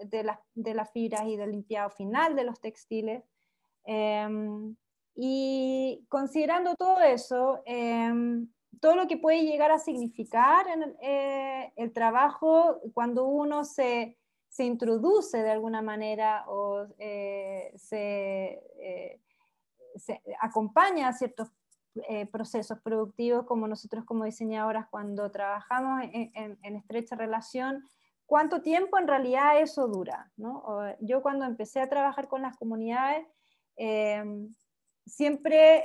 S4: de, las, de, las, fibras y del limpiado final de los textiles. Em, y considerando todo eso, em, todo lo que puede llegar a significar en, eh, el trabajo cuando uno se, se, introduce de alguna manera o eh, se, eh, se acompaña a ciertos eh, procesos productivos como nosotros como diseñadoras cuando trabajamos en, estrecha relación, cuánto tiempo en realidad eso dura. Yo cuando empecé a trabajar con las comunidades, eh, siempre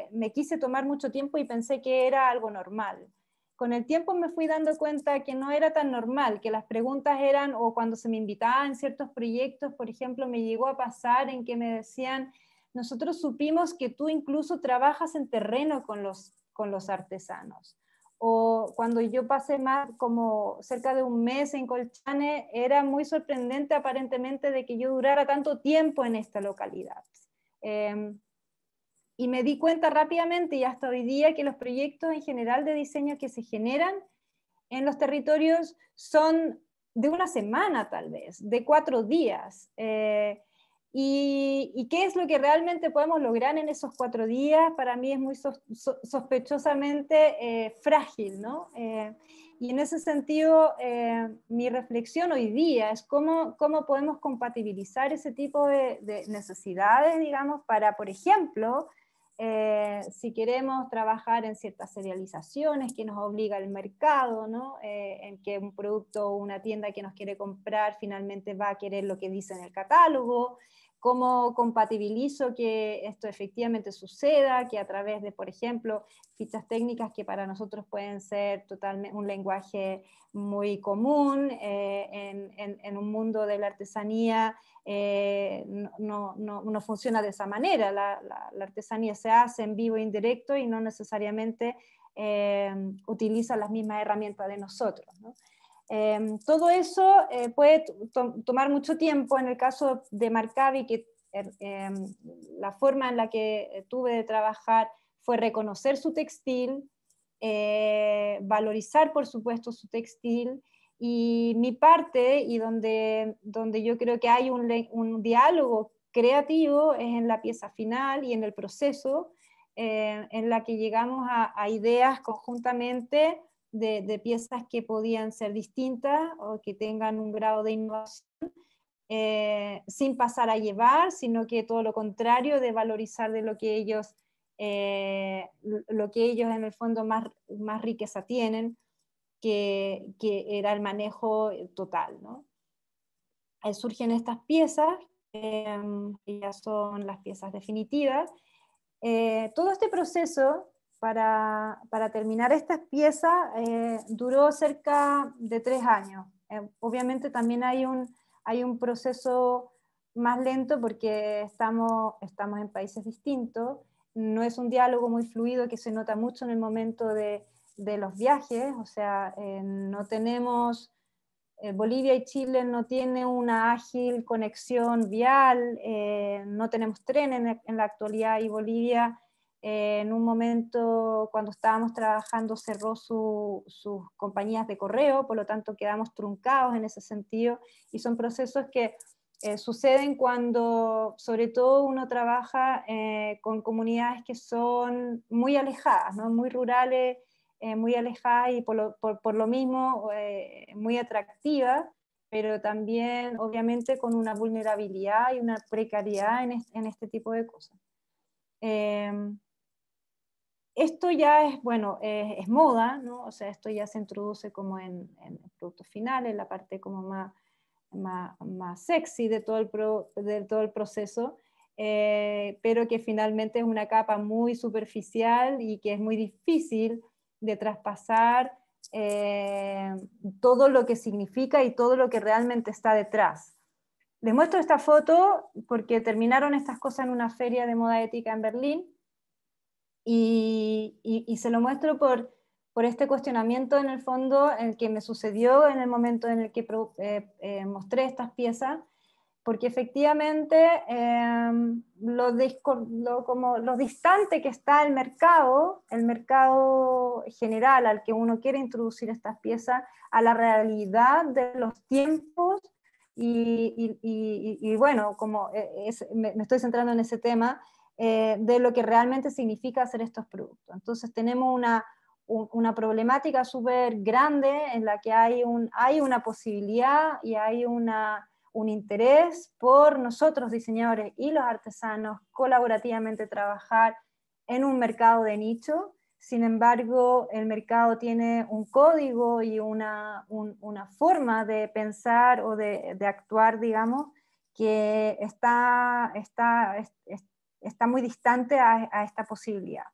S4: eh, me quise tomar mucho tiempo y pensé que era algo normal. Con el tiempo me fui dando cuenta que no era tan normal, que las preguntas eran, o cuando se me invitaban en ciertos proyectos, por ejemplo, me llegó a pasar en que me decían, nosotros supimos que tú incluso trabajas en terreno con los, con los artesanos. O cuando yo pasé más como cerca de un mes en Colchane, era muy sorprendente aparentemente de que yo durara tanto tiempo en esta localidad. Em, y me di cuenta rápidamente y hasta hoy día que los proyectos en general de diseño que se generan en los territorios son de una semana tal vez, de cuatro días. Eh, y, qué es lo que realmente podemos lograr en esos cuatro días, para mí es muy sospechosamente eh, frágil, ¿no? Eh, y en ese sentido, eh, mi reflexión hoy día es cómo, cómo podemos compatibilizar ese tipo de, de, necesidades, digamos, para, por ejemplo, si queremos trabajar en ciertas serializaciones que nos obliga el mercado, ¿no? en que un producto o una tienda que nos quiere comprar finalmente va a querer lo que dice en el catálogo, cómo compatibilizo que esto efectivamente suceda, que a través de, por ejemplo, fichas técnicas que para nosotros pueden ser totalmente un lenguaje muy común eh, en, un mundo de la artesanía, eh, no, funciona de esa manera. La, artesanía se hace en vivo e indirecto y no necesariamente eh, utiliza las mismas herramientas de nosotros. ¿no? Em, todo eso eh, puede tomar mucho tiempo. En el caso de Marcavi, que em, em, la forma en la que eh, tuve de trabajar fue reconocer su textil, eh, valorizar, por supuesto, su textil. Y mi parte, y donde, donde yo creo que hay un, diálogo creativo, es en la pieza final y en el proceso en la que llegamos a ideas conjuntamente de, piezas que podían ser distintas o que tengan un grado de innovación, eh, sin pasar a llevar, sino que todo lo contrario, de valorizar de lo que ellos, eh, lo que ellos en el fondo más, más riqueza tienen, que, que era el manejo eh, total. ¿no? Ahí surgen estas piezas, que ya son las piezas definitivas. todo este proceso para, terminar esta pieza eh, duró cerca de tres años. Eh, obviamente también hay un, proceso más lento porque estamos, en países distintos, no es un diálogo muy fluido que se nota mucho en el momento de, los viajes, o sea, eh, no tenemos... Bolivia y Chile no tienen una ágil conexión vial, no tenemos tren en, la actualidad y Bolivia eh, en un momento, cuando estábamos trabajando, cerró sus compañías de correo, por lo tanto quedamos truncados en ese sentido y son procesos que eh, suceden cuando sobre todo uno trabaja eh, con comunidades que son muy alejadas, muy rurales, muy alejadas y por lo, mismo muy atractivas, pero también obviamente con una vulnerabilidad y una precariedad en, en este tipo de cosas esto ya es, bueno, eh, es moda, ¿no? O sea, esto ya se introduce como en, en el producto en la parte como más, más, más sexy de todo el, todo el proceso, eh, pero que finalmente es una capa muy superficial y que es muy difícil de traspasar eh, todo lo que significa y todo lo que realmente está detrás. Les muestro esta foto porque terminaron estas cosas en una feria de moda ética en Berlín y, se lo muestro por, por este cuestionamiento en el fondo el que me sucedió en el momento en el que eh, eh, mostré estas piezas, porque efectivamente em, lo, como, distante que está el mercado, el mercado general al que uno quiere introducir estas piezas, a la realidad de los tiempos. Y, y bueno, como eh, me estoy centrando en ese tema, eh, de lo que realmente significa hacer estos productos. Entonces tenemos una, una problemática súper grande en la que hay, un, hay una posibilidad y hay una, un interés por nosotros diseñadores y los artesanos colaborativamente trabajar en un mercado de nicho. Sin embargo, el mercado tiene un código y una, forma de pensar o de, de actuar, digamos, que está, está está muy distante a, esta posibilidad.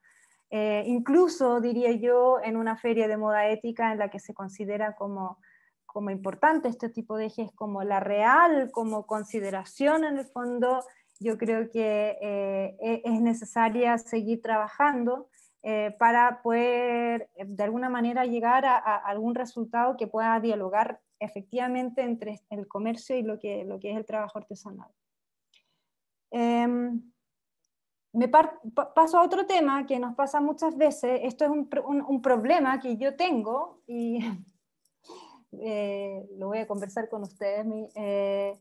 S4: Eh, incluso, diría yo, en una feria de moda ética en la que se considera como, importante este tipo de ejes, como la real, como consideración en el fondo, yo creo que eh, e, es necesaria seguir trabajando eh, para poder, de alguna manera, llegar a, algún resultado que pueda dialogar efectivamente entre el comercio y lo que, lo que es el trabajo artesanal. Em, me paso a otro tema que nos pasa muchas veces. Esto es un, problema que yo tengo y eh, lo voy a conversar con ustedes, eh,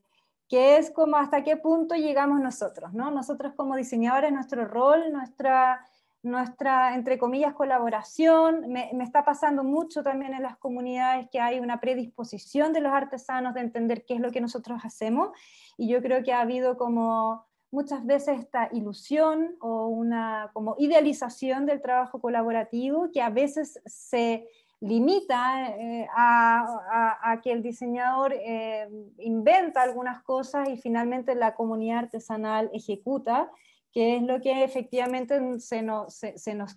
S4: que es como hasta qué punto llegamos nosotros, ¿no? Nosotros como diseñadores, nuestro rol, nuestra, nuestra entre comillas, colaboración. me, está pasando mucho también en las comunidades que hay una predisposición de los artesanos de entender qué es lo que nosotros hacemos y yo creo que ha habido como muchas veces esta ilusión o una como idealización del trabajo colaborativo que a veces se limita eh, a, que el diseñador eh, inventa algunas cosas y finalmente la comunidad artesanal ejecuta, que es lo que efectivamente se nos,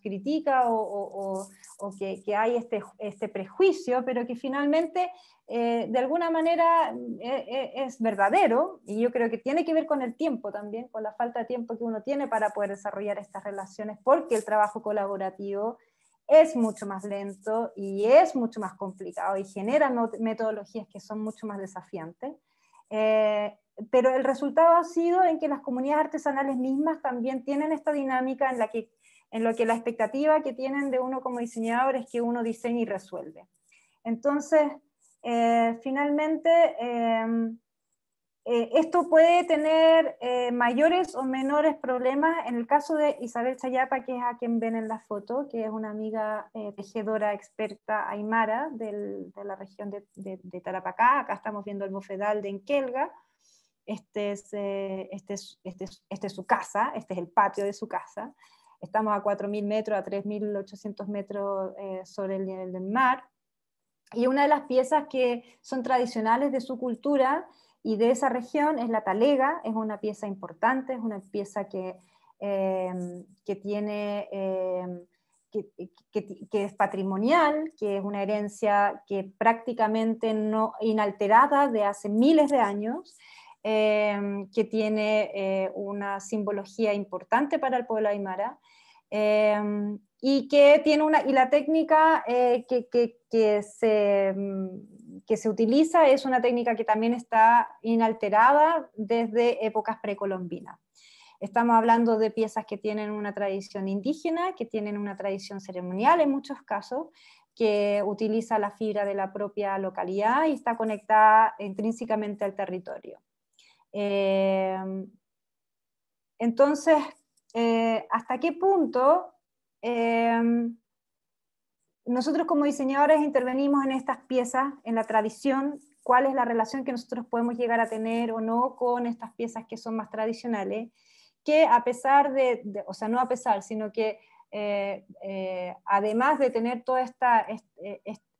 S4: critica o, que, hay este, este prejuicio, pero que finalmente eh, de alguna manera mm, eh, eh, es verdadero y yo creo que tiene que ver con el tiempo también, con la falta de tiempo que uno tiene para poder desarrollar estas relaciones, porque el trabajo colaborativo es mucho más lento y es mucho más complicado y genera metodologías que son mucho más desafiantes. pero el resultado ha sido en que las comunidades artesanales mismas también tienen esta dinámica en la que, en lo que la expectativa que tienen de uno como diseñador es que uno diseña y resuelve. Entonces, eh, finalmente em, eh, esto puede tener eh, mayores o menores problemas. En el caso de Isabel Chayapa, que es a quien ven en la foto, que es una amiga tejedora experta aymara de la región de, Tarapacá, acá estamos viendo el mofedal de Enquelga, este es, este, este, este su casa, este es el patio de su casa. Estamos a 4.000 metros, a 3.800 metros sobre el nivel del mar. Y una de las piezas que son tradicionales de su cultura y de esa región es la talega, es una pieza importante, es una pieza que, em, tiene... Em, que, es patrimonial, que es una herencia que prácticamente no, inalterada de hace miles de años, em, que tiene eh, una simbología importante para el pueblo aymara Em, y que tiene una, y la técnica eh, que, que, se, mm, que se utiliza es una técnica que también está inalterada desde épocas precolombinas. Estamos hablando de piezas que tienen una tradición indígena, que tienen una tradición ceremonial en muchos casos, que utiliza la fibra de la propia localidad y está conectada intrínsecamente al territorio. Em, entonces, eh, hasta qué punto em, nosotros como diseñadores intervenimos en estas piezas, en la tradición, cuál es la relación que nosotros podemos llegar a tener o no con estas piezas que son más tradicionales, que a pesar de, o sea, no a pesar, sino que eh, eh, además de tener todo este,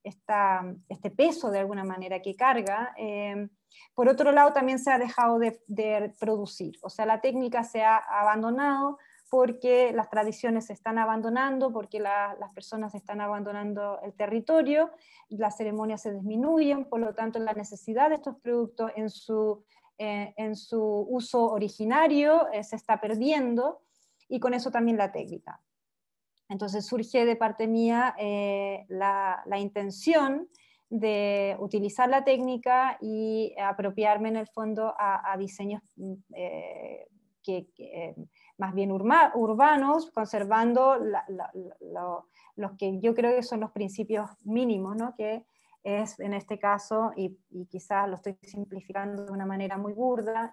S4: este, peso de alguna manera que carga, em, por otro lado también se ha dejado de producir, o sea, la técnica se ha abandonado porque las tradiciones se están abandonando, porque las personas están abandonando el territorio, las ceremonias se disminuyen, por lo tanto la necesidad de estos productos en su, eh, en su uso originario eh, se está perdiendo y con eso también la técnica. Entonces surge de parte mía eh, la, la intención de utilizar la técnica y apropiarme en el fondo a, diseños mm, que, más bien urbanos, conservando los que yo creo que son los principios mínimos, ¿no? que es en este caso, y, quizás lo estoy simplificando de una manera muy burda,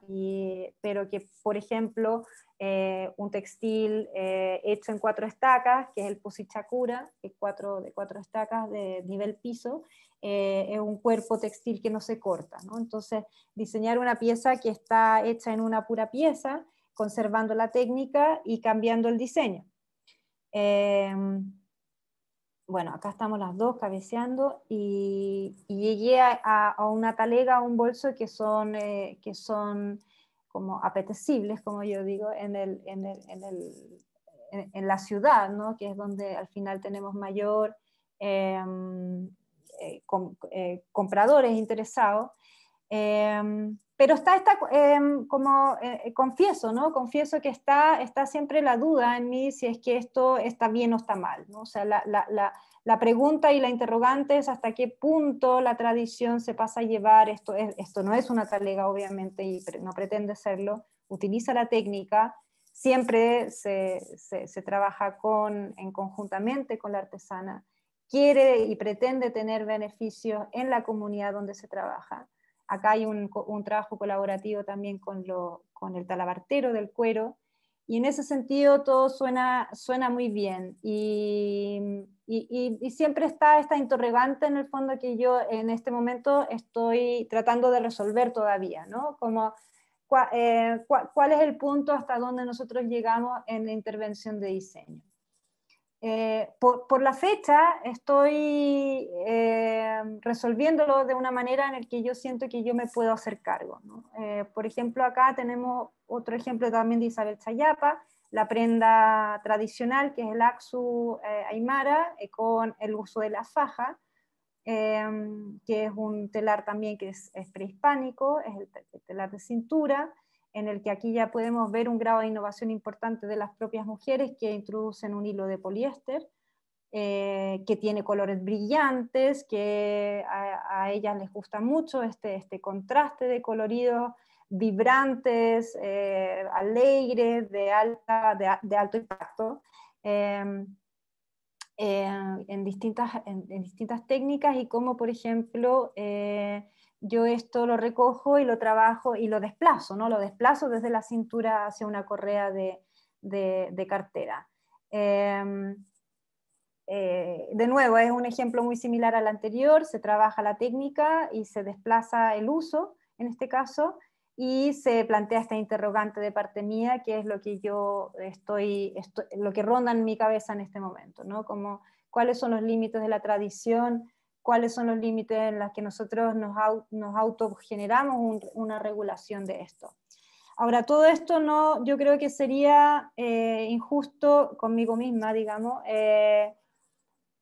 S4: pero que, por ejemplo, eh, un textil eh, hecho en cuatro estacas, que es el Pusichakura, que cuatro, de cuatro estacas de nivel piso, eh, es un cuerpo textil que no se corta. ¿no? Entonces, diseñar una pieza que está hecha en una pura pieza, conservando la técnica y cambiando el diseño. Em, bueno, acá estamos las dos cabeceando y, llegué a, una talega, a un bolso que son, eh, que son como apetecibles, como yo digo, en, el, en, la ciudad, ¿no? que es donde al final tenemos mayor em, eh, eh, compradores interesados. Em, pero está esta, em, como eh, eh, confieso, ¿no? Confieso que está, está siempre la duda en mí si es que esto está bien o está mal, ¿no? O sea, la, pregunta y la interrogante es hasta qué punto la tradición se pasa a llevar, esto, no es una talega obviamente y no pretende serlo, utiliza la técnica, siempre se, trabaja en conjuntamente con la artesana, quiere y pretende tener beneficios en la comunidad donde se trabaja Acá hay un, trabajo colaborativo también con, con el talabartero del cuero, y en ese sentido todo suena, suena muy bien. Y, siempre está esta interrogante en el fondo que yo en este momento estoy tratando de resolver todavía, ¿no? Como, eh, ¿Cuál es el punto hasta donde nosotros llegamos en la intervención de diseño? Eh, por, la fecha estoy eh, resolviéndolo de una manera en la que yo siento que yo me puedo hacer cargo. Eh, por ejemplo, acá tenemos otro ejemplo también de Isabel Chayapa, la prenda tradicional que es el Axu Aymara con el uso de la faja, que es un telar también que es, prehispánico, es el telar de cintura en el que aquí ya podemos ver un grado de innovación importante de las propias mujeres que introducen un hilo de poliéster, eh, que tiene colores brillantes, que a, ellas les gusta mucho este, este contraste de coloridos vibrantes, eh, alegres, de, alta, de, alto impacto. Em, em, en, distintas, en, distintas técnicas y como por ejemplo, eh, yo esto lo recojo y lo trabajo y lo desplazo, ¿no? Lo desplazo desde la cintura hacia una correa de, cartera. Em, eh, de nuevo, es un ejemplo muy similar al anterior, se trabaja la técnica y se desplaza el uso, en este caso, y se plantea esta interrogante de parte mía, que es lo que yo estoy, lo que ronda en mi cabeza en este momento, ¿no? Como cuáles son los límites de la tradición, cuáles son los límites en los que nosotros nos, auto nos autogeneramos una regulación de esto. Ahora, todo esto no, yo creo que sería eh, injusto conmigo misma, digamos, eh,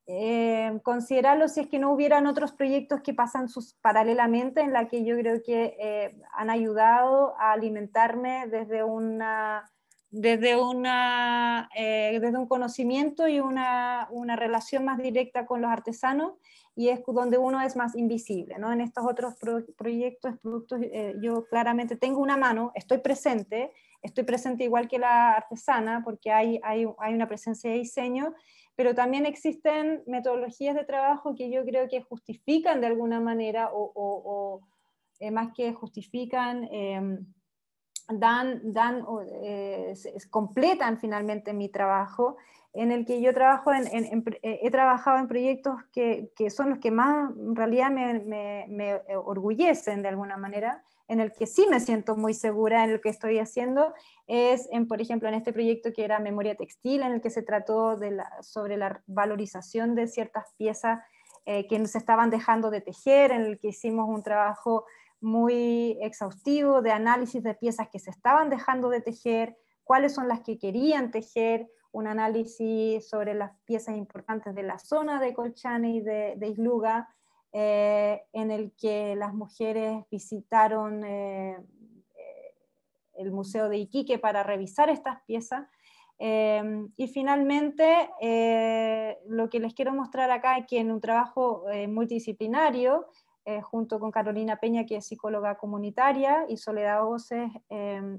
S4: eh, considerarlo si es que no hubieran otros proyectos que pasan sus, paralelamente en la que yo creo que han ayudado a alimentarme desde desde, una, desde un conocimiento y una, una relación más directa con los artesanos y es donde uno es más invisible, ¿no? En estos otros proyectos, productos, eh, yo claramente tengo una mano, estoy presente, estoy presente igual que la artesana, porque hay, hay, una presencia de diseño, pero también existen metodologías de trabajo que yo creo que justifican de alguna manera o, eh, más que justifican, em, dan, dan eh, completan finalmente mi trabajo en el que yo trabajo eh, he trabajado en proyectos que, son los que más en realidad me, eh, orgullecen de alguna manera, en el que sí me siento muy segura en lo que estoy haciendo, es, por ejemplo, en este proyecto que era Memoria Textil, en el que se trató sobre la valorización de ciertas piezas eh, que se estaban dejando de tejer, en el que hicimos un trabajo muy exhaustivo de análisis de piezas que se estaban dejando de tejer, cuáles son las que querían tejer, un análisis sobre las piezas importantes de la zona de Colchane y de, Isluga, eh, en el que las mujeres visitaron eh, eh, el Museo de Iquique para revisar estas piezas. y finalmente, lo que les quiero mostrar acá es que en un trabajo multidisciplinario, junto con Carolina Peña, que es psicóloga comunitaria, y Soledad Voces,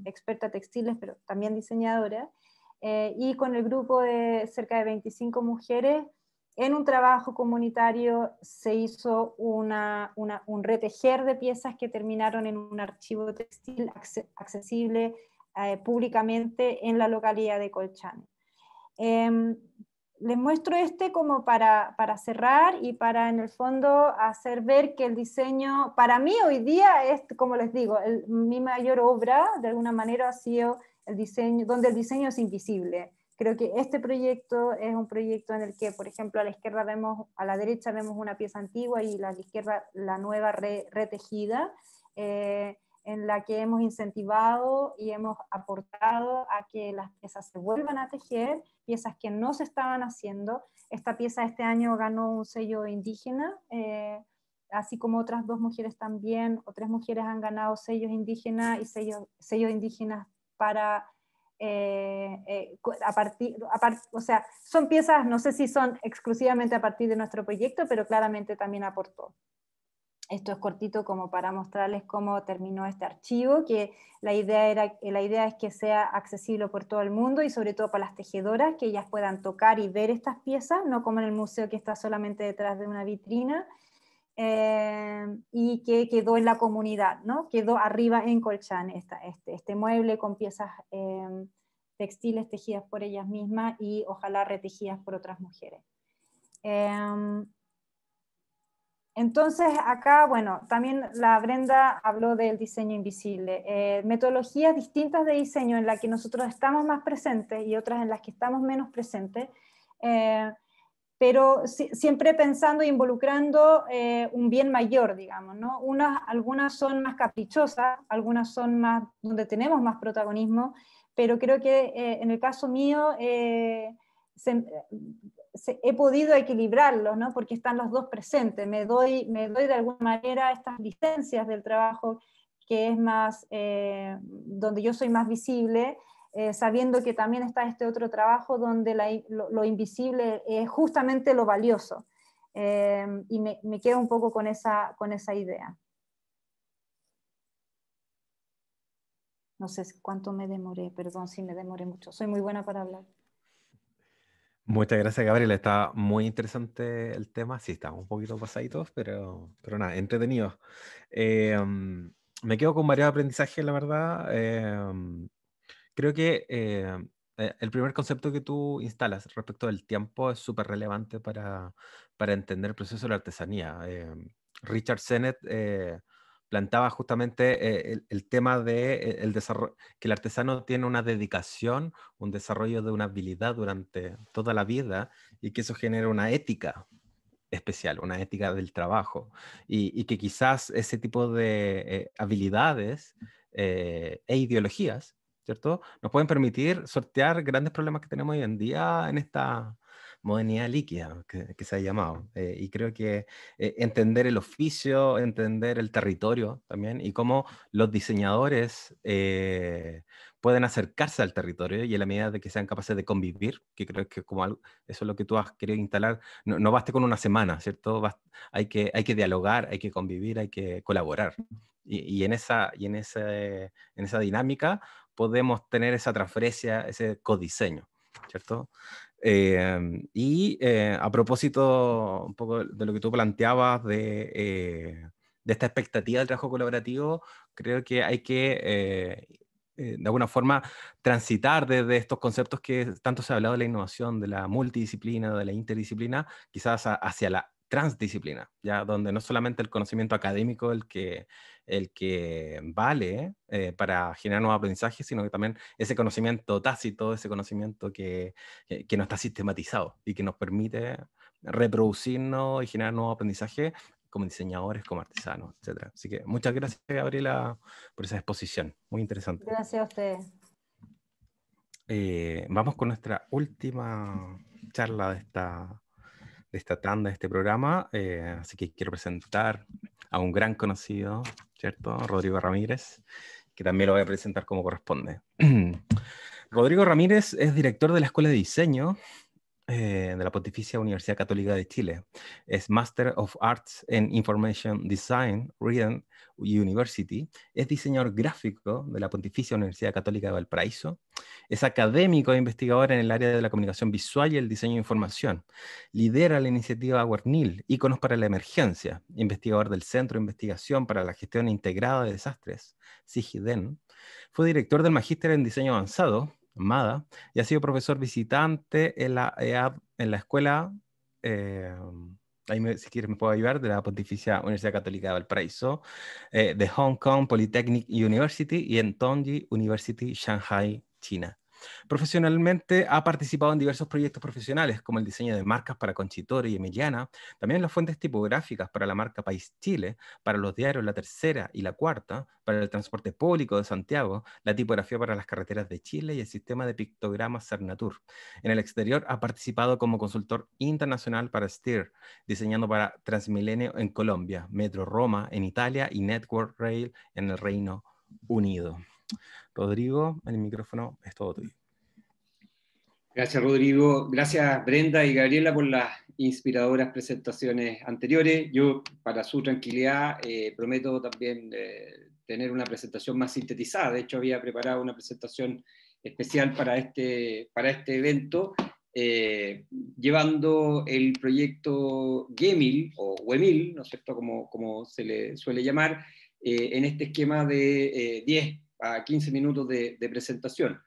S4: experta textiles, pero también diseñadora, eh, y con el grupo de cerca de 25 mujeres, en un trabajo comunitario se hizo una, un retejer de piezas que terminaron en un archivo textil accesible eh, públicamente en la localidad de Colchán. Em, les muestro este como para, cerrar y para en el fondo hacer ver que el diseño, para mí hoy día es, como les digo, mi mayor obra de alguna manera ha sido diseño, donde el diseño es invisible. Creo que este proyecto es un proyecto en el que, por ejemplo, a la izquierda vemos, a la derecha vemos una pieza antigua y a la izquierda la nueva retejida, eh, en la que hemos incentivado y hemos aportado a que las piezas se vuelvan a tejer, piezas que no se estaban haciendo. Esta pieza este año ganó un sello indígena. Eh, así como otras dos mujeres también, o tres mujeres han ganado sellos indígenas y sellos, sellos indígenas para eh, eh, a o sea, son piezas, no sé si son exclusivamente a partir de nuestro proyecto, pero claramente también aportó. Esto es cortito como para mostrarles cómo terminó este archivo, que la idea, era, la idea es que sea accesible por todo el mundo y sobre todo para las tejedoras, que ellas puedan tocar y ver estas piezas, no como en el museo que está solamente detrás de una vitrina, eh, y que quedó en la comunidad, ¿no? Quedó arriba en Colchán este, este, mueble con piezas em, textiles tejidas por ellas mismas y ojalá retejidas por otras mujeres. Em, entonces, acá, bueno, también la Brenda habló del diseño invisible. Eh, metodologías distintas de diseño en las que nosotros estamos más presentes y otras en las que estamos menos presentes, eh, pero siempre pensando e involucrando eh, un bien mayor, digamos, ¿no? Unas, algunas son más caprichosas, algunas son más donde tenemos más protagonismo, pero creo que eh, en el caso mío eh, he podido equilibrarlos, ¿no? Porque están los dos presentes, me doy, me doy de alguna manera estas licencias del trabajo que es más, donde yo soy más visible, eh, sabiendo que también está este otro trabajo donde lo, invisible es justamente lo valioso. Eh, y me, me, quedo un poco con esa, con esa idea. No sé cuánto me demoré, perdón si me demoré mucho. Soy muy buena para hablar.
S2: Muchas gracias, Gabriela. Está muy interesante el tema. Sí, estamos un poquito pasaditos, pero, pero nada, entretenidos. Eh, mm, me quedo con varios aprendizajes, la verdad. Eh, mm, Creo que eh, eh, el primer concepto que tú instalas respecto del tiempo es súper relevante para, entender el proceso de la artesanía. Em, Richard Sennett eh, plantaba justamente el, tema de el desarrollo, que el artesano tiene una dedicación, un desarrollo de una habilidad durante toda la vida y que eso genera una ética especial, una ética del trabajo y, y que quizás ese tipo de habilidades e ideologías ¿cierto? Nos pueden permitir sortear grandes problemas que tenemos hoy en día en esta modernidad líquida que, se ha llamado. Eh, y creo que eh, entender el oficio, entender el territorio también y cómo los diseñadores eh, pueden acercarse al territorio y en la medida de que sean capaces de convivir, que creo que como eso es lo que tú has querido instalar, no, basta con una semana, ¿cierto? hay, que, hay que dialogar, hay que convivir, hay que colaborar. Y, en, esa, y en, en esa dinámica podemos tener esa transferencia, ese codiseño, ¿cierto? Em, y eh, a propósito un poco de lo que tú planteabas de, eh, de esta expectativa del trabajo colaborativo, creo que hay que, eh, de alguna forma, transitar desde estos conceptos que tanto se ha hablado de la innovación, de la multidisciplina, de la interdisciplina, quizás hacia la transdisciplina, ya donde no solamente el conocimiento académico el que el que vale eh, para generar nuevo aprendizaje, sino que también ese conocimiento tácito, ese conocimiento que, que, no está sistematizado y que nos permite reproducirnos y generar nuevo aprendizaje como diseñadores, como artesanos, etc. Así que muchas gracias, Gabriela, por esa exposición. Muy interesante.
S4: Gracias a ustedes.
S2: Eh, vamos con nuestra última charla de esta, de esta tanda, de este programa. Eh, así que quiero presentar a un gran conocido, ¿cierto? Rodrigo Ramírez, que también lo voy a presentar como corresponde. Rodrigo Ramírez es director de la Escuela de Diseño eh, de la Pontificia Universidad Católica de Chile. Es Master of Arts in Information Design, Reading University. Es diseñador gráfico de la Pontificia Universidad Católica de Valparaíso. Es académico e investigador en el área de la comunicación visual y el diseño de información. Lidera la iniciativa Guarnil, Iconos para la Emergencia. Investigador del Centro de Investigación para la Gestión Integrada de Desastres, SIGIDEN. Fue director del Magíster en Diseño Avanzado Mada, y ha sido profesor visitante en la, e en la escuela, eh, si quieres me puedo ayudar, de la Pontificia Universidad Católica de Valparaíso, eh, de Hong Kong Polytechnic University y en Tongji University, Shanghai, China. Profesionalmente ha participado en diversos proyectos profesionales, como el diseño de marcas para Conchitore y Emiliana, también las fuentes tipográficas para la marca País Chile, para los diarios La Tercera y La Cuarta, para el transporte público de Santiago, la tipografía para las carreteras de Chile y el sistema de pictogramas Cernatur. En el exterior ha participado como consultor internacional para STIR, diseñando para Transmilenio en Colombia, Metro Roma en Italia y Network Rail en el Reino Unido. Rodrigo, el micrófono es todo tuyo.
S5: Gracias, Rodrigo. Gracias, Brenda y Gabriela, por las inspiradoras presentaciones anteriores. Yo, para su tranquilidad, eh, prometo también eh, tener una presentación más sintetizada. De hecho, había preparado una presentación especial para este, para este evento, eh, llevando el proyecto GEMIL, o WEMIL, ¿no es cierto?, como, como se le suele llamar, en este esquema de 10 a 15 minutos de, presentación.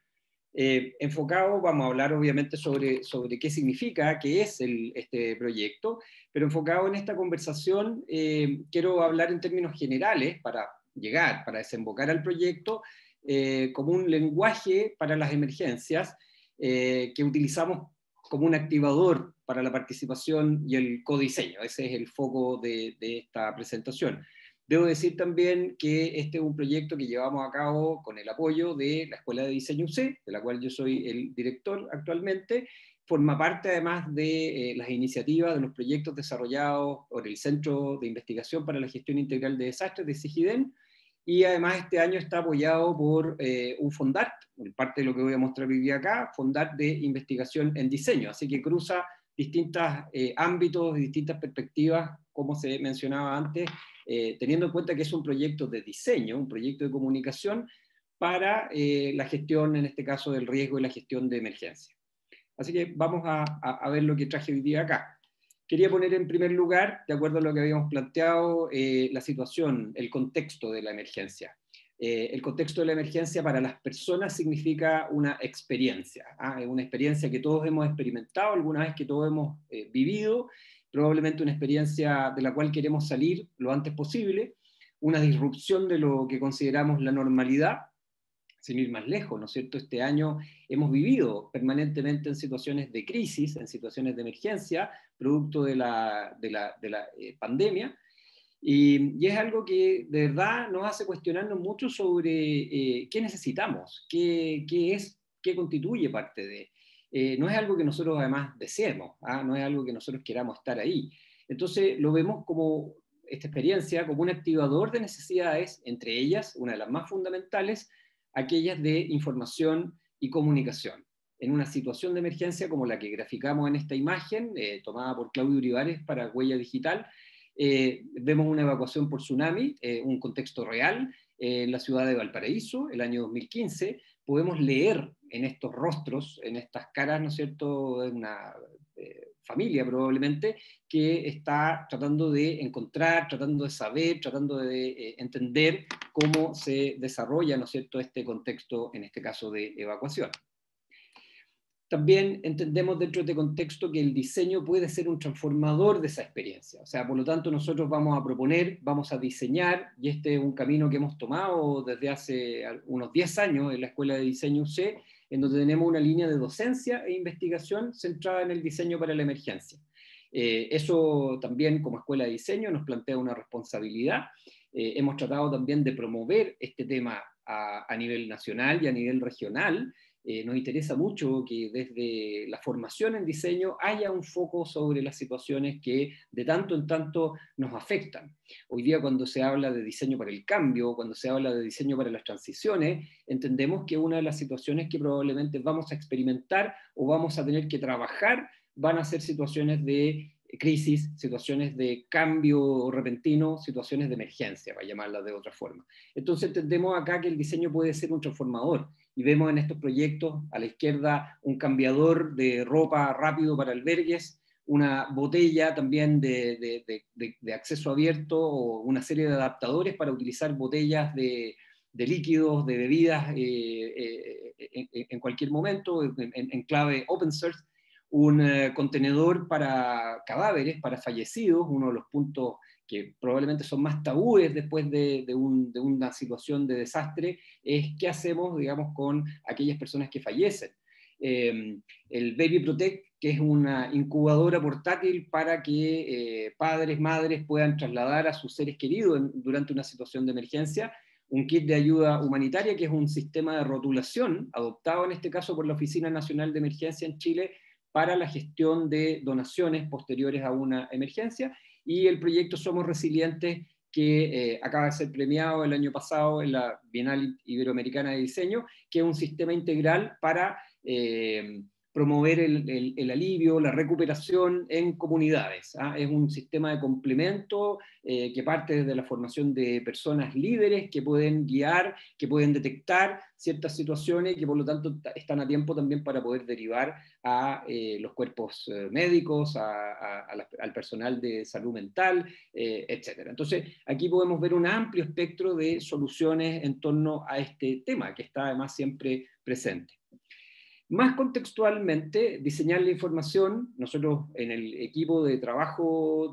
S5: Eh, enfocado, vamos a hablar obviamente sobre, qué significa, qué es este proyecto, pero enfocado en esta conversación, eh, quiero hablar en términos generales para llegar, para desembocar al proyecto, eh, como un lenguaje para las emergencias que utilizamos como un activador para la participación y el codiseño. Ese es el foco de esta presentación. Debo decir también que este es un proyecto que llevamos a cabo con el apoyo de la Escuela de Diseño UC, de la cual yo soy el director actualmente. Forma parte además de eh, las iniciativas, de los proyectos desarrollados por el Centro de Investigación para la Gestión Integral de Desastres de CIGIDEN. Y además este año está apoyado por eh, un FONDART, parte de lo que voy a mostrar hoy día acá, FONDART de Investigación en Diseño. Así que cruza distintos eh, ámbitos, distintas perspectivas, como se mencionaba antes, eh, teniendo en cuenta que es un proyecto de diseño, un proyecto de comunicación para eh, la gestión, en este caso, del riesgo y la gestión de emergencia. Así que vamos a, ver lo que traje hoy día acá. Quería poner en primer lugar, de acuerdo a lo que habíamos planteado, eh, la situación, el contexto de la emergencia. el contexto de la emergencia para las personas significa una experiencia, ¿ah? una experiencia que todos hemos experimentado, alguna vez que todos hemos vivido probablemente una experiencia de la cual queremos salir lo antes posible, una disrupción de lo que consideramos la normalidad, sin ir más lejos, ¿no es cierto? Este año hemos vivido permanentemente en situaciones de crisis, en situaciones de emergencia, producto de la, eh, pandemia, y, es algo que de verdad nos hace cuestionarnos mucho sobre eh, qué necesitamos, qué, qué, es, qué constituye parte de. Eh, no es algo que nosotros además deseemos, ¿ah? no es algo que nosotros queramos estar ahí. Entonces lo vemos como esta experiencia, como un activador de necesidades, entre ellas, una de las más fundamentales, aquellas de información y comunicación. En una situación de emergencia como la que graficamos en esta imagen, eh, tomada por Claudio Uribares para Huella Digital, eh, vemos una evacuación por tsunami, un contexto real, en la ciudad de Valparaíso, el año 2015, podemos leer en estos rostros, en estas caras, ¿no es cierto?, de una eh, familia probablemente, que está tratando de encontrar, tratando de saber, tratando de eh, entender cómo se desarrolla, ¿no es cierto?, este contexto, en este caso de evacuación también entendemos dentro de este contexto que el diseño puede ser un transformador de esa experiencia. O sea, por lo tanto, nosotros vamos a proponer, vamos a diseñar, y este es un camino que hemos tomado desde hace unos 10 años en la Escuela de Diseño UC, en donde tenemos una línea de docencia e investigación centrada en el diseño para la emergencia. Eh, eso también como escuela de diseño nos plantea una responsabilidad. Eh, hemos tratado también de promover este tema a, nivel nacional y a nivel regional, eh, nos interesa mucho que desde la formación en diseño haya un foco sobre las situaciones que de tanto en tanto nos afectan. Hoy día cuando se habla de diseño para el cambio, cuando se habla de diseño para las transiciones, entendemos que una de las situaciones que probablemente vamos a experimentar o vamos a tener que trabajar van a ser situaciones de crisis, situaciones de cambio repentino, situaciones de emergencia, para llamarlas de otra forma. Entonces entendemos acá que el diseño puede ser un transformador y vemos en estos proyectos a la izquierda un cambiador de ropa rápido para albergues, una botella también de, de, acceso abierto o una serie de adaptadores para utilizar botellas de, líquidos, de bebidas eh, eh, en, cualquier momento, en, clave open source, un eh, contenedor para cadáveres, para fallecidos, uno de los puntos que probablemente son más tabúes después de, una situación de desastre, es qué hacemos, digamos, con aquellas personas que fallecen. Eh, el Baby Protect, que es una incubadora portátil para que eh, padres, madres puedan trasladar a sus seres queridos durante una situación de emergencia, un kit de ayuda humanitaria, que es un sistema de rotulación, adoptado en este caso por la Oficina Nacional de Emergencia en Chile, para la gestión de donaciones posteriores a una emergencia, y el proyecto Somos Resilientes que eh, acaba de ser premiado el año pasado en la Bienal Iberoamericana de Diseño, que es un sistema integral para eh, promover el, alivio, la recuperación en comunidades. ¿ah? Es un sistema de complemento eh, que parte de la formación de personas líderes que pueden guiar, que pueden detectar ciertas situaciones y que por lo tanto están a tiempo también para poder derivar a eh, los cuerpos eh, médicos, al personal de salud mental, etc. Entonces, aquí podemos ver un amplio espectro de soluciones en torno a este tema que está además siempre presente. Más contextualmente, diseñar la información, nosotros en el equipo de trabajo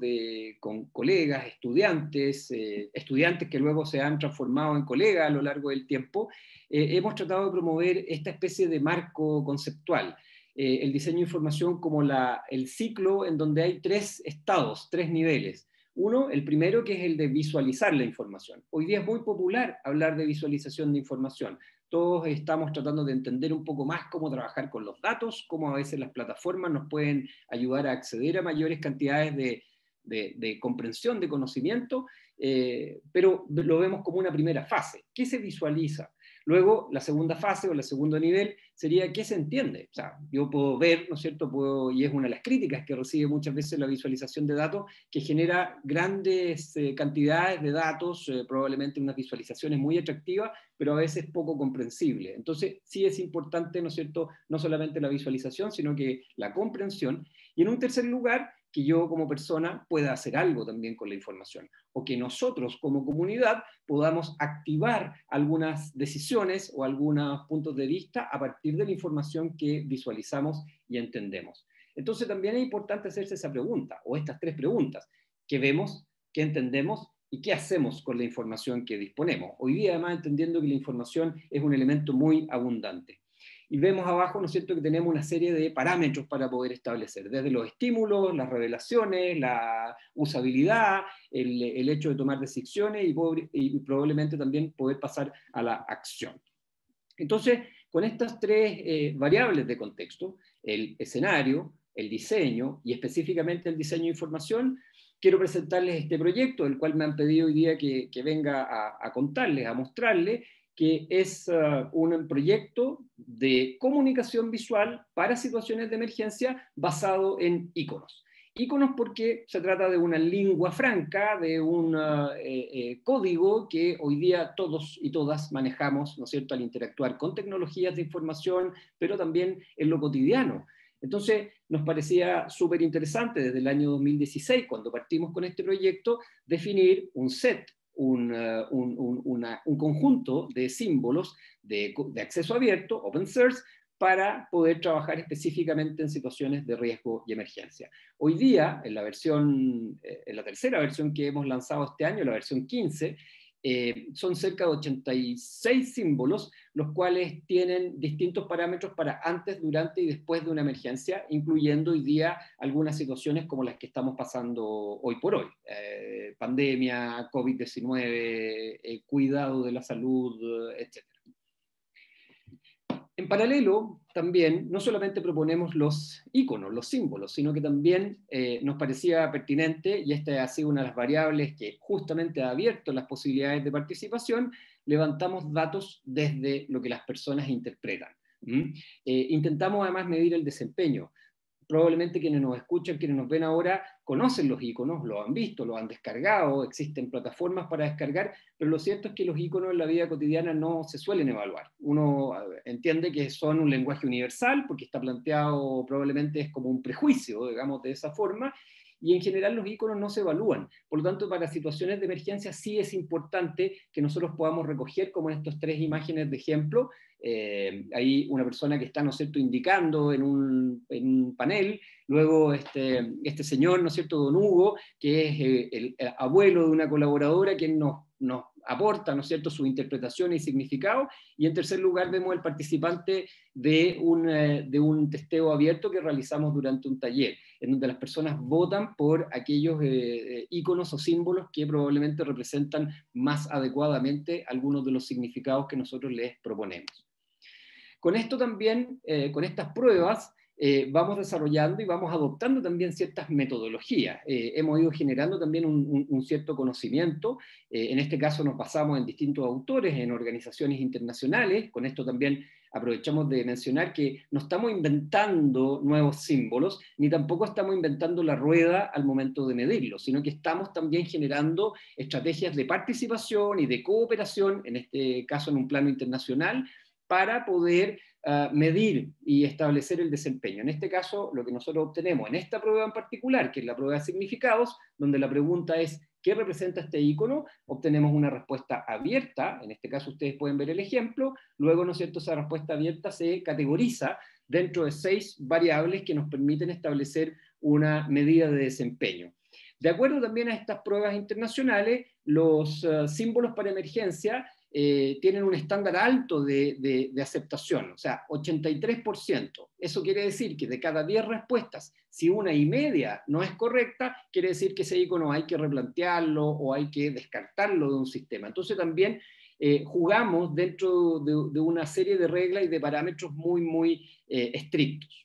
S5: con colegas, estudiantes, eh, estudiantes que luego se han transformado en colegas a lo largo del tiempo, eh, hemos tratado de promover esta especie de marco conceptual. Eh, el diseño de información como el ciclo en donde hay tres estados, tres niveles. Uno, el primero que es el de visualizar la información. Hoy día es muy popular hablar de visualización de información todos estamos tratando de entender un poco más cómo trabajar con los datos, cómo a veces las plataformas nos pueden ayudar a acceder a mayores cantidades de, comprensión, de conocimiento, eh, pero lo vemos como una primera fase. ¿Qué se visualiza? Luego, la segunda fase o el segundo nivel sería qué se entiende. O yo puedo ver, ¿no es cierto? Puedo, y es una de las críticas que recibe muchas veces la visualización de datos, que genera grandes eh, cantidades de datos, probablemente eh, probablemente unas visualizaciones muy atractivas, pero a veces poco comprensible Entonces, sí es importante, ¿no es cierto?, no solamente la visualización, sino que la comprensión. Y en un tercer lugar, que yo como persona pueda hacer algo también con la información o que nosotros como comunidad podamos activar algunas decisiones o algunos puntos de vista a partir de la información que visualizamos y entendemos. Entonces también es importante hacerse esa pregunta o estas tres preguntas, ¿qué vemos, qué entendemos y qué hacemos con la información que disponemos? Hoy día además entendiendo que la información es un elemento muy abundante. Y vemos abajo, ¿no es cierto?, que tenemos una serie de parámetros para poder establecer, desde los estímulos, las revelaciones, la usabilidad, el, el hecho de tomar decisiones y, y probablemente también poder pasar a la acción. Entonces, con estas tres eh, variables de contexto, el escenario, el diseño y específicamente el diseño de información, quiero presentarles este proyecto, el cual me han pedido hoy día que, que venga a, a, contarles, a mostrarles, que es ah, un proyecto de comunicación visual para situaciones de emergencia basado en iconos. Iconos porque se trata de una lengua franca, de un ah, eh, eh, código que hoy día todos y todas manejamos, ¿no es cierto?, al interactuar con tecnologías de información, pero también en lo cotidiano. Entonces, nos parecía súper interesante desde el año 2016, cuando partimos con este proyecto, definir un set eh, un, conjunto de símbolos de, acceso abierto, open source, para poder trabajar específicamente en situaciones de riesgo y emergencia. Hoy día, en la, versión, eh, en la tercera versión que hemos lanzado este año, la versión 15, eh, son cerca de 86 símbolos, los cuales tienen distintos parámetros para antes, durante y después de una emergencia, incluyendo hoy día algunas situaciones como las que estamos pasando hoy por hoy. Eh, pandemia, COVID-19, eh, cuidado de la salud, etc en paralelo, también no solamente proponemos los iconos, los símbolos, sino que también eh, nos parecía pertinente, y esta ha sido una de las variables que justamente ha abierto las posibilidades de participación, levantamos datos desde lo que las personas interpretan. Eh, intentamos además medir el desempeño probablemente quienes nos escuchan, quienes nos ven ahora, conocen los iconos, lo han visto, lo han descargado, existen plataformas para descargar, pero lo cierto es que los iconos en la vida cotidiana no se suelen evaluar. Uno eh, entiende que son un lenguaje universal porque está planteado probablemente es como un prejuicio, digamos, de esa forma, y en general los íconos no se evalúan. Por lo tanto, para situaciones de emergencia sí es importante que nosotros podamos recoger, como en estas tres imágenes de ejemplo, hay eh, una persona que está, ¿no es cierto?, indicando en un, en un panel, luego este, este señor, ¿no es cierto?, don Hugo, que es eh, el, abuelo de una colaboradora, que nos nos aporta, ¿no es cierto?, su interpretación y significado. Y en tercer lugar, vemos el participante eh, de un, testeo abierto que realizamos durante un taller, en donde las personas votan por aquellos iconos eh, eh, íconos o símbolos que probablemente representan más adecuadamente algunos de los significados que nosotros les proponemos. Con esto también, con estas pruebas, eh, vamos desarrollando y vamos adoptando también ciertas metodologías. Eh, hemos ido generando también un, cierto conocimiento. Eh, en este caso nos basamos en distintos autores, en organizaciones internacionales. Con esto también aprovechamos de mencionar que no estamos inventando nuevos símbolos, ni tampoco estamos inventando la rueda al momento de medirlo, sino que estamos también generando estrategias de participación y de cooperación, en este caso en un plano internacional, para poder medir y establecer el desempeño. En este caso, lo que nosotros obtenemos en esta prueba en particular, que es la prueba de significados, donde la pregunta es ¿qué representa este icono? Obtenemos una respuesta abierta, en este caso ustedes pueden ver el ejemplo, luego, ¿no es cierto?, esa respuesta abierta se categoriza dentro de seis variables que nos permiten establecer una medida de desempeño. De acuerdo también a estas pruebas internacionales, los eh, símbolos para emergencia eh, tienen un estándar alto de, aceptación, o sea, 83%. Eso quiere decir que de cada 10 respuestas, si una y media no es correcta, quiere decir que ese icono hay que replantearlo o hay que descartarlo de un sistema. Entonces también eh, jugamos dentro de, una serie de reglas y de parámetros muy, muy eh, estrictos.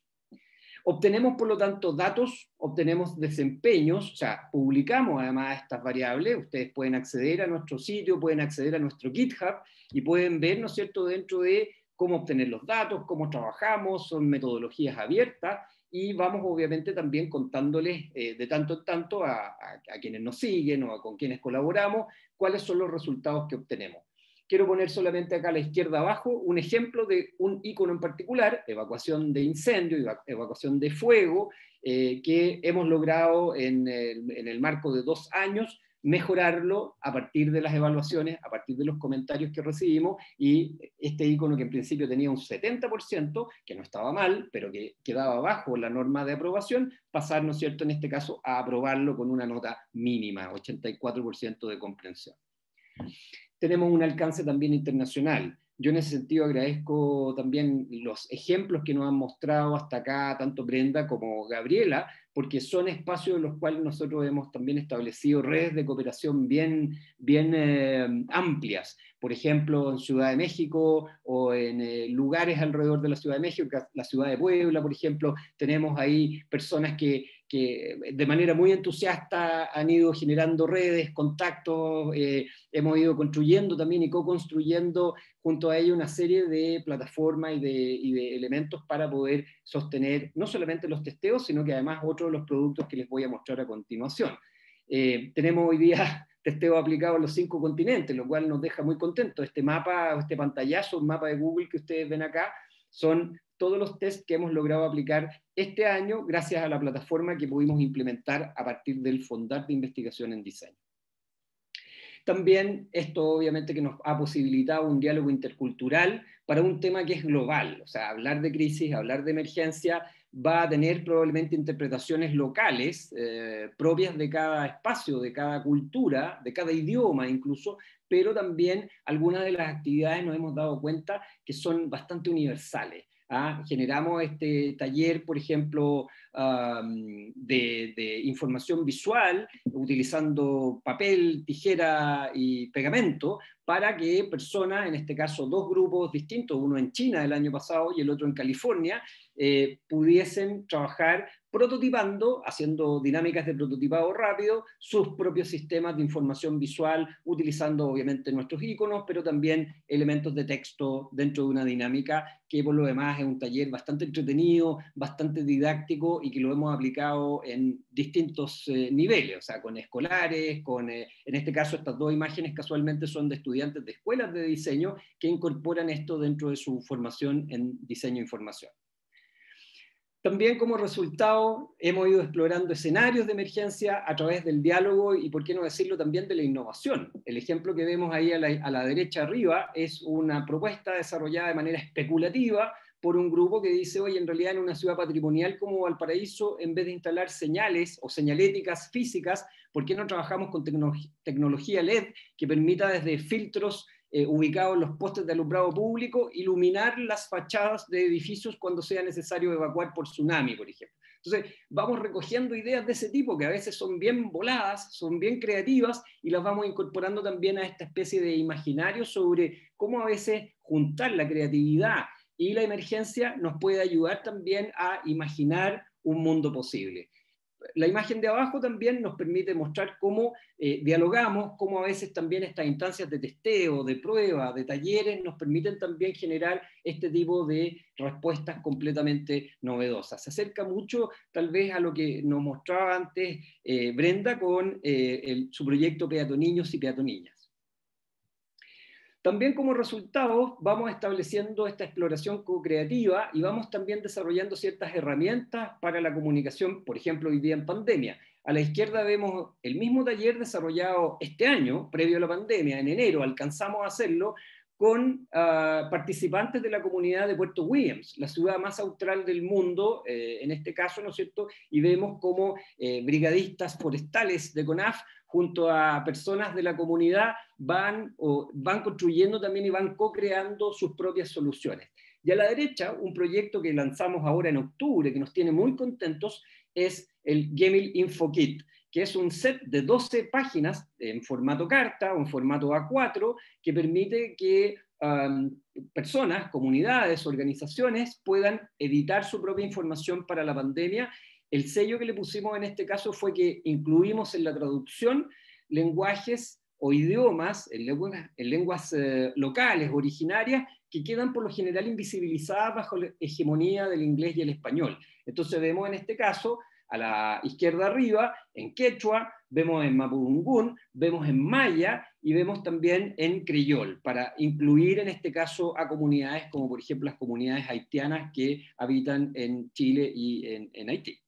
S5: Obtenemos, por lo tanto, datos, obtenemos desempeños, o sea, publicamos además estas variables, ustedes pueden acceder a nuestro sitio, pueden acceder a nuestro GitHub y pueden ver, ¿no es cierto?, dentro de cómo obtener los datos, cómo trabajamos, son metodologías abiertas y vamos obviamente también contándoles eh, de tanto en tanto a, quienes nos siguen o a con quienes colaboramos cuáles son los resultados que obtenemos quiero poner solamente acá a la izquierda abajo un ejemplo de un icono en particular, evacuación de incendio, evacuación de fuego, eh, que hemos logrado en el, en el marco de dos años mejorarlo a partir de las evaluaciones, a partir de los comentarios que recibimos y este icono que en principio tenía un 70%, que no estaba mal, pero que quedaba bajo la norma de aprobación, pasar, ¿no es cierto?, en este caso a aprobarlo con una nota mínima, 84% de comprensión tenemos un alcance también internacional. Yo en ese sentido agradezco también los ejemplos que nos han mostrado hasta acá, tanto Brenda como Gabriela, porque son espacios en los cuales nosotros hemos también establecido redes de cooperación bien, bien eh, amplias. Por ejemplo, en Ciudad de México o en eh, lugares alrededor de la Ciudad de México, la Ciudad de Puebla, por ejemplo, tenemos ahí personas que que de manera muy entusiasta han ido generando redes, contactos, eh, hemos ido construyendo también y co-construyendo junto a ello una serie de plataformas y de, elementos para poder sostener no solamente los testeos, sino que además otros de los productos que les voy a mostrar a continuación. Eh, tenemos hoy día testeo aplicado en los cinco continentes, lo cual nos deja muy contentos. Este mapa, este pantallazo, un mapa de Google que ustedes ven acá, son todos los test que hemos logrado aplicar este año gracias a la plataforma que pudimos implementar a partir del Fondar de Investigación en Diseño. También esto obviamente que nos ha posibilitado un diálogo intercultural para un tema que es global, o sea, hablar de crisis, hablar de emergencia, va a tener probablemente interpretaciones locales eh, propias de cada espacio, de cada cultura, de cada idioma incluso, pero también algunas de las actividades nos hemos dado cuenta que son bastante universales. Ah, generamos este taller, por ejemplo, ah, mm, de, información visual, utilizando papel, tijera y pegamento, para que personas, en este caso dos grupos distintos, uno en China el año pasado y el otro en California, eh, pudiesen trabajar prototipando, haciendo dinámicas de prototipado rápido, sus propios sistemas de información visual, utilizando obviamente nuestros iconos, pero también elementos de texto dentro de una dinámica que por lo demás es un taller bastante entretenido, bastante didáctico y que lo hemos aplicado en distintos eh, niveles, o sea, con escolares, con, eh, en este caso estas dos imágenes casualmente son de estudiantes de escuelas de diseño que incorporan esto dentro de su formación en diseño e información. También como resultado hemos ido explorando escenarios de emergencia a través del diálogo y, por qué no decirlo, también de la innovación. El ejemplo que vemos ahí a la, derecha arriba es una propuesta desarrollada de manera especulativa por un grupo que dice, oye, en realidad en una ciudad patrimonial como Valparaíso, en vez de instalar señales o señaléticas físicas, ¿por qué no trabajamos con tecnología LED que permita desde filtros eh, ubicados los postes de alumbrado público, iluminar las fachadas de edificios cuando sea necesario evacuar por tsunami, por ejemplo. Entonces, vamos recogiendo ideas de ese tipo que a veces son bien voladas, son bien creativas y las vamos incorporando también a esta especie de imaginario sobre cómo a veces juntar la creatividad y la emergencia nos puede ayudar también a imaginar un mundo posible la imagen de abajo también nos permite mostrar cómo eh, dialogamos, cómo a veces también estas instancias de testeo, de prueba, de talleres, nos permiten también generar este tipo de respuestas completamente novedosas. Se acerca mucho tal vez a lo que nos mostraba antes eh, Brenda con eh, su proyecto Peatoniños y Peatoniñas. También como resultado vamos estableciendo esta exploración co-creativa y vamos también desarrollando ciertas herramientas para la comunicación, por ejemplo, hoy día en pandemia. A la izquierda vemos el mismo taller desarrollado este año, previo a la pandemia, en enero, alcanzamos a hacerlo con ah, participantes de la comunidad de Puerto Williams, la ciudad más austral del mundo, eh, en este caso, ¿no es cierto? Y vemos como eh, brigadistas forestales de CONAF junto a personas de la comunidad, van, van construyendo también y van co-creando sus propias soluciones. Y a la derecha, un proyecto que lanzamos ahora en octubre, que nos tiene muy contentos, es el Gemil InfoKit, que es un set de 12 páginas en formato carta o en formato A4 que permite que um, personas, comunidades, organizaciones puedan editar su propia información para la pandemia el sello que le pusimos en este caso fue que incluimos en la traducción lenguajes o idiomas en lenguas, eh, locales, originarias, que quedan por lo general invisibilizadas bajo la hegemonía del inglés y el español. Entonces vemos en este caso, a la izquierda arriba, en quechua, vemos en mapudungún, vemos en maya y vemos también en creyol, para incluir en este caso a comunidades como por ejemplo las comunidades haitianas que habitan en Chile y en Haití.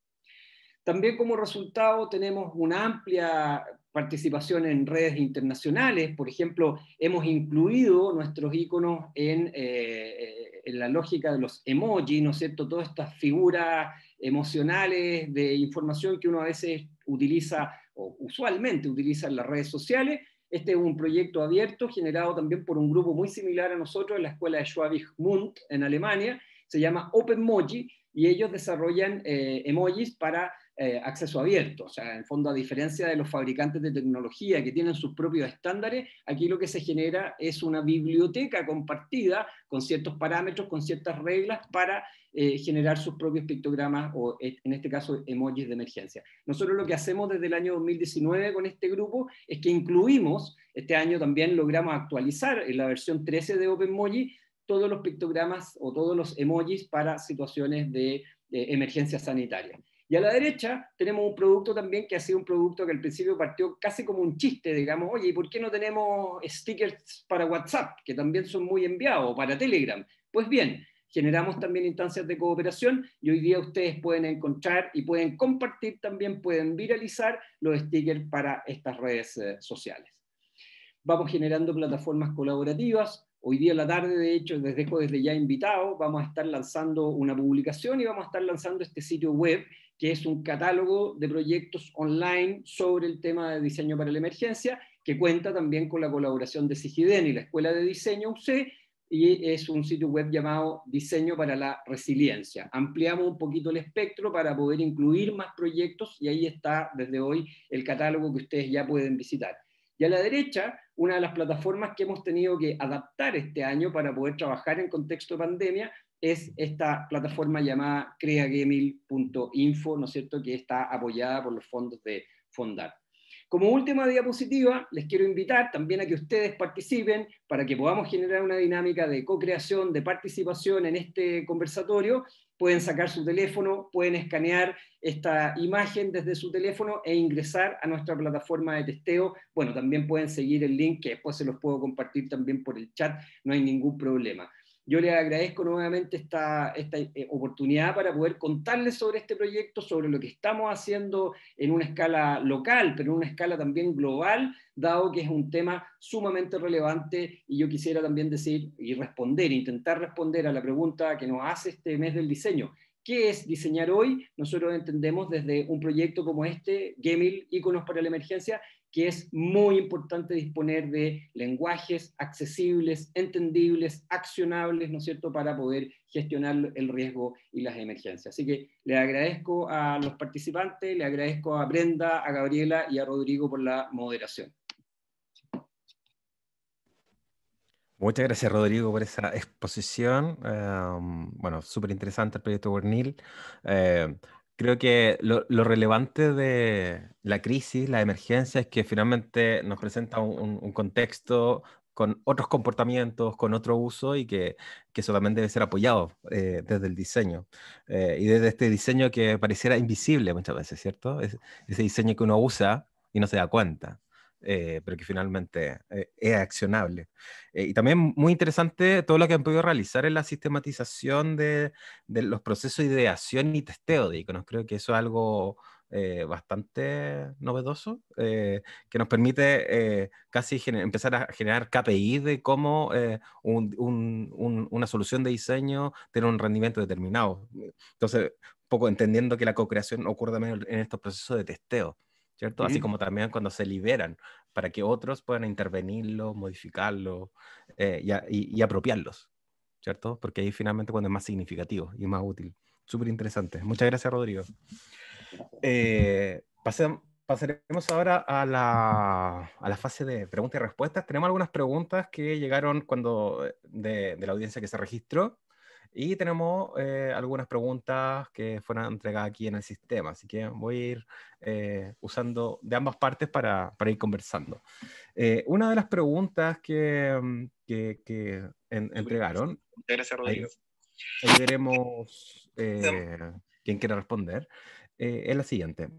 S5: También como resultado tenemos una amplia participación en redes internacionales. Por ejemplo, hemos incluido nuestros iconos eh, eh, en, la lógica de los emojis, ¿no es cierto? Todas estas figuras emocionales de información que uno a veces utiliza o usualmente utiliza en las redes sociales. Este es un proyecto abierto generado también por un grupo muy similar a nosotros en la escuela de Schwabig Mund en Alemania. Se llama OpenMoji y ellos desarrollan eh, emojis para eh, acceso abierto. O sea, en fondo, a diferencia de los fabricantes de tecnología que tienen sus propios estándares, aquí lo que se genera es una biblioteca compartida con ciertos parámetros, con ciertas reglas para eh, generar sus propios pictogramas o, eh, en este caso, emojis de emergencia. Nosotros lo que hacemos desde el año 2019 con este grupo es que incluimos, este año también logramos actualizar en la versión 13 de OpenMoji todos los pictogramas o todos los emojis para situaciones de emergencia sanitaria. Y a la derecha tenemos un producto también que ha sido un producto que al principio partió casi como un chiste, digamos, oye, ¿y por qué no tenemos stickers para WhatsApp, que también son muy enviados, para Telegram? Pues bien, generamos también instancias de cooperación y hoy día ustedes pueden encontrar y pueden compartir también, pueden viralizar los stickers para estas redes eh, sociales. Vamos generando plataformas colaborativas, Hoy día a la tarde, de hecho, les dejo desde ya invitados, vamos a estar lanzando una publicación y vamos a estar lanzando este sitio web que es un catálogo de proyectos online sobre el tema de diseño para la emergencia, que cuenta también con la colaboración de Sigiden y la Escuela de Diseño UC, y es un sitio web llamado Diseño para la Resiliencia. Ampliamos un poquito el espectro para poder incluir más proyectos y ahí está desde hoy el catálogo que ustedes ya pueden visitar. Y a la derecha, una de las plataformas que hemos tenido que adaptar este año para poder trabajar en contexto de pandemia es esta plataforma llamada CREAGEMIL.INFO, ¿no es cierto?, que está apoyada por los fondos de Fondar. Como última diapositiva, les quiero invitar también a que ustedes participen para que podamos generar una dinámica de co-creación, de participación en este conversatorio. Pueden sacar su teléfono, pueden escanear esta imagen desde su teléfono e ingresar a nuestra plataforma de testeo. Bueno, también pueden seguir el link que después se los puedo compartir también por el chat, no hay ningún problema yo le agradezco nuevamente esta, esta eh, oportunidad para poder contarles sobre este proyecto, sobre lo que estamos haciendo en una escala local, pero en una escala también global, dado que es un tema sumamente relevante y yo quisiera también decir y responder, intentar responder a la pregunta que nos hace este mes del diseño. ¿Qué es diseñar hoy? Nosotros entendemos desde un proyecto como este, Gemil, Iconos para la Emergencia, que es muy importante disponer de lenguajes accesibles, entendibles, accionables, ¿no es cierto?, para poder gestionar el riesgo y las emergencias. Así que le agradezco a los participantes, le agradezco a Brenda, a Gabriela y a Rodrigo por la moderación.
S2: Muchas gracias, Rodrigo, por esa exposición. Eh, bueno, súper interesante el proyecto Bernil. Eh, Creo que lo, relevante de la crisis, la emergencia, es que finalmente nos presenta un, contexto con otros comportamientos, con otro uso y que, que eso debe ser apoyado eh, desde el diseño. Eh, y desde este diseño que pareciera invisible muchas veces, ¿cierto? ese diseño que uno usa y no se da cuenta. Eh, pero que finalmente eh, es accionable. Eh, y también muy interesante todo lo que han podido realizar en la sistematización de, los procesos de ideación y testeo de iconos. Creo que eso es algo bastante novedoso, que nos permite casi empezar a generar KPI de cómo una solución de diseño tiene un rendimiento determinado. Entonces, poco entendiendo que la co-creación ocurre también en estos procesos de testeo. ¿cierto? Así como también cuando se liberan, para que otros puedan intervenirlo, modificarlo eh, y, apropiarlos, ¿cierto? Porque ahí finalmente cuando es más significativo y más útil. Súper interesante. Muchas gracias, Rodrigo. Eh, pasaremos ahora a la, a la, fase de preguntas y respuestas. Tenemos algunas preguntas que llegaron cuando de, de la audiencia que se registró. Y tenemos eh, algunas preguntas que fueron entregadas aquí en el sistema, así que voy a ir eh, usando de ambas partes para, ir conversando. Eh, una de las preguntas que, mm, entregaron, ahí, veremos quién quiere responder, es la siguiente.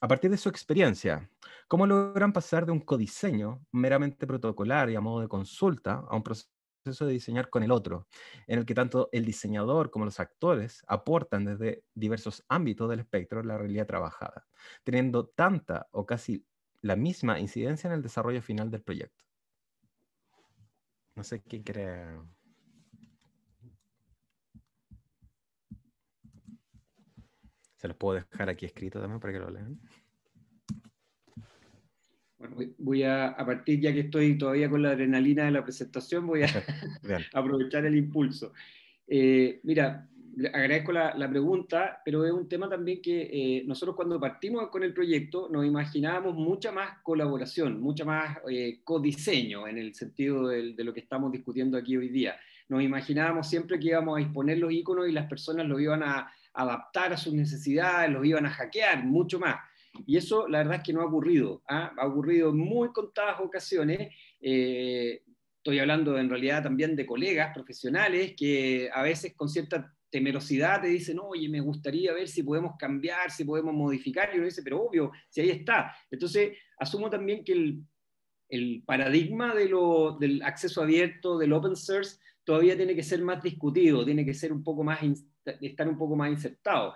S2: A partir de su experiencia, ¿cómo logran pasar de un codiseño meramente protocolar y a modo de consulta a un proceso de diseñar con el otro, en el que tanto el diseñador como los actores aportan desde diversos ámbitos del espectro la realidad trabajada, teniendo tanta o casi la misma incidencia en el desarrollo final del proyecto. No sé qué crean Se los puedo dejar aquí escrito también para que lo lean.
S5: Bueno, voy a, partir, ya que estoy todavía con la adrenalina de la presentación, voy a aprovechar el impulso. Eh, mira, agradezco la, pregunta, pero es un tema también que eh, nosotros cuando partimos con el proyecto nos imaginábamos mucha más colaboración, mucha más eh, codiseño en el sentido de, lo que estamos discutiendo aquí hoy día. Nos imaginábamos siempre que íbamos a exponer los iconos y las personas los iban a adaptar a sus necesidades, los iban a hackear mucho más. Y eso la verdad es que no ha ocurrido, ¿ah? ha ocurrido en muy contadas ocasiones. Eh, estoy hablando en realidad también de colegas profesionales que a veces con cierta temerosidad te dicen, oye, me gustaría ver si podemos cambiar, si podemos modificar, y uno dice, pero obvio, si ahí está. Entonces, asumo también que el, paradigma del acceso abierto, del open source, todavía tiene que ser más discutido, tiene que ser un poco más, estar un poco más insertado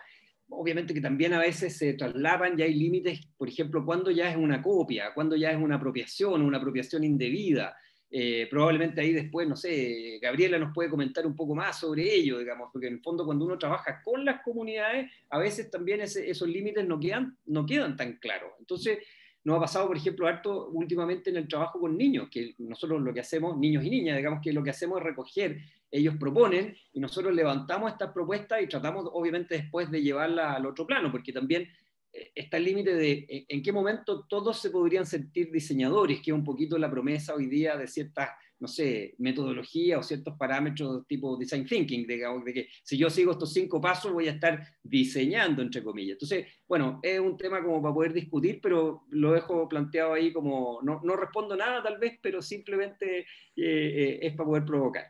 S5: obviamente que también a veces se traslapan y hay límites, por ejemplo, cuando ya es una copia, cuando ya es una apropiación, una apropiación indebida. Eh, probablemente ahí después, no sé, Gabriela nos puede comentar un poco más sobre ello, digamos, porque en el fondo cuando uno trabaja con las comunidades, a veces también esos límites no quedan, no quedan tan claros. Entonces, nos ha pasado, por ejemplo, harto últimamente en el trabajo con niños, que nosotros lo que hacemos, niños y niñas, digamos que lo que hacemos es recoger, ellos proponen y nosotros levantamos estas propuestas y tratamos, obviamente, después de llevarla al otro plano, porque también eh, está el límite de eh, en qué momento todos se podrían sentir diseñadores, que es un poquito la promesa hoy día de ciertas no sé, metodología o ciertos parámetros tipo design thinking, digamos, de que si yo sigo estos cinco pasos voy a estar diseñando, entre comillas. Entonces, bueno, es un tema como para poder discutir, pero lo dejo planteado ahí como, no, no respondo nada tal vez, pero simplemente eh, eh, es para poder provocar.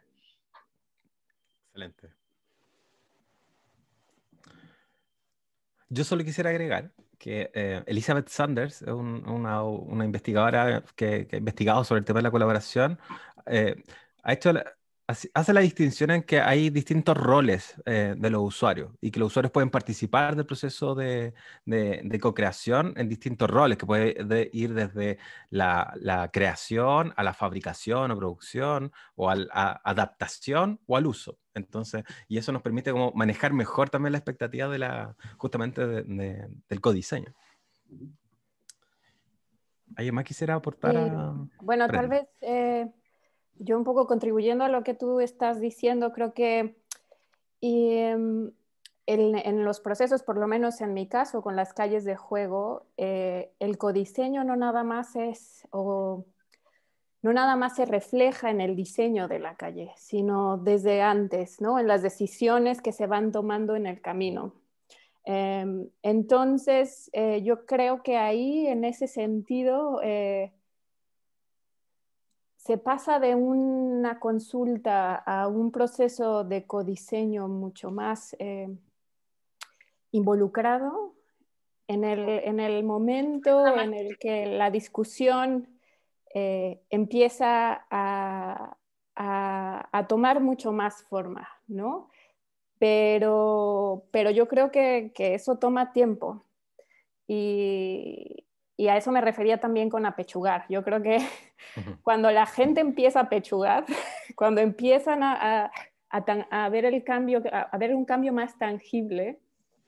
S2: Excelente. Yo solo quisiera agregar que eh, Elizabeth Sanders es una, investigadora que, que, ha investigado sobre el tema de la colaboración, eh, ha hecho hace la distinción en que hay distintos roles eh, de los usuarios y que los usuarios pueden participar del proceso de, de, co-creación en distintos roles, que puede ir desde la, creación a la fabricación o producción o a, la adaptación o al uso. Entonces, y eso nos permite como manejar mejor también la expectativa de la, justamente del codiseño. ¿Alguien más quisiera aportar? Eh, bueno, tal vez...
S3: Eh yo un poco contribuyendo a lo que tú estás diciendo, creo que em, en, los procesos, por lo menos en mi caso, con las calles de juego, eh, el codiseño no nada más es o no nada más se refleja en el diseño de la calle, sino desde antes, ¿no? en las decisiones que se van tomando en el camino. Em, entonces, eh, yo creo que ahí, en ese sentido, eh, se pasa de una consulta a un proceso de codiseño mucho más eh, involucrado en el, momento en el que la discusión eh, empieza a, tomar mucho más forma, ¿no? Pero, pero yo creo que, que eso toma tiempo. Y, y a eso me refería también con apechugar. Yo creo que cuando la gente empieza a apechugar, cuando empiezan a, a, ver el cambio, a, ver un cambio más tangible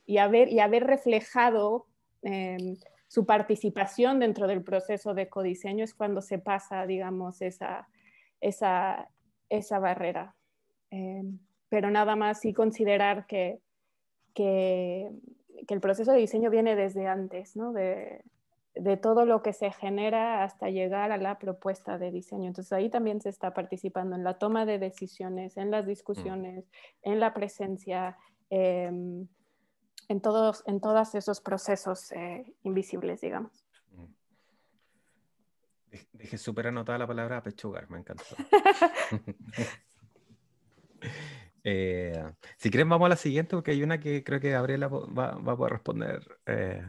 S3: y a ver, y ver reflejado em, su participación dentro del proceso de codiseño, es cuando se pasa, digamos, esa, esa, esa barrera. Em, pero nada más sí considerar que, que, que, el proceso de diseño viene desde antes, ¿no? De, de todo lo que se genera hasta llegar a la propuesta de diseño. Entonces ahí también se está participando en la toma de decisiones, en las mm. discusiones, en la presencia, em, en, todos, en todos esos procesos eh, invisibles, digamos. Mm.
S2: Dejé súper anotada la palabra pechugar, me encantó. Eh, si quieren, vamos a la siguiente, porque hay una que creo que Gabriela va, a poder responder. Eh,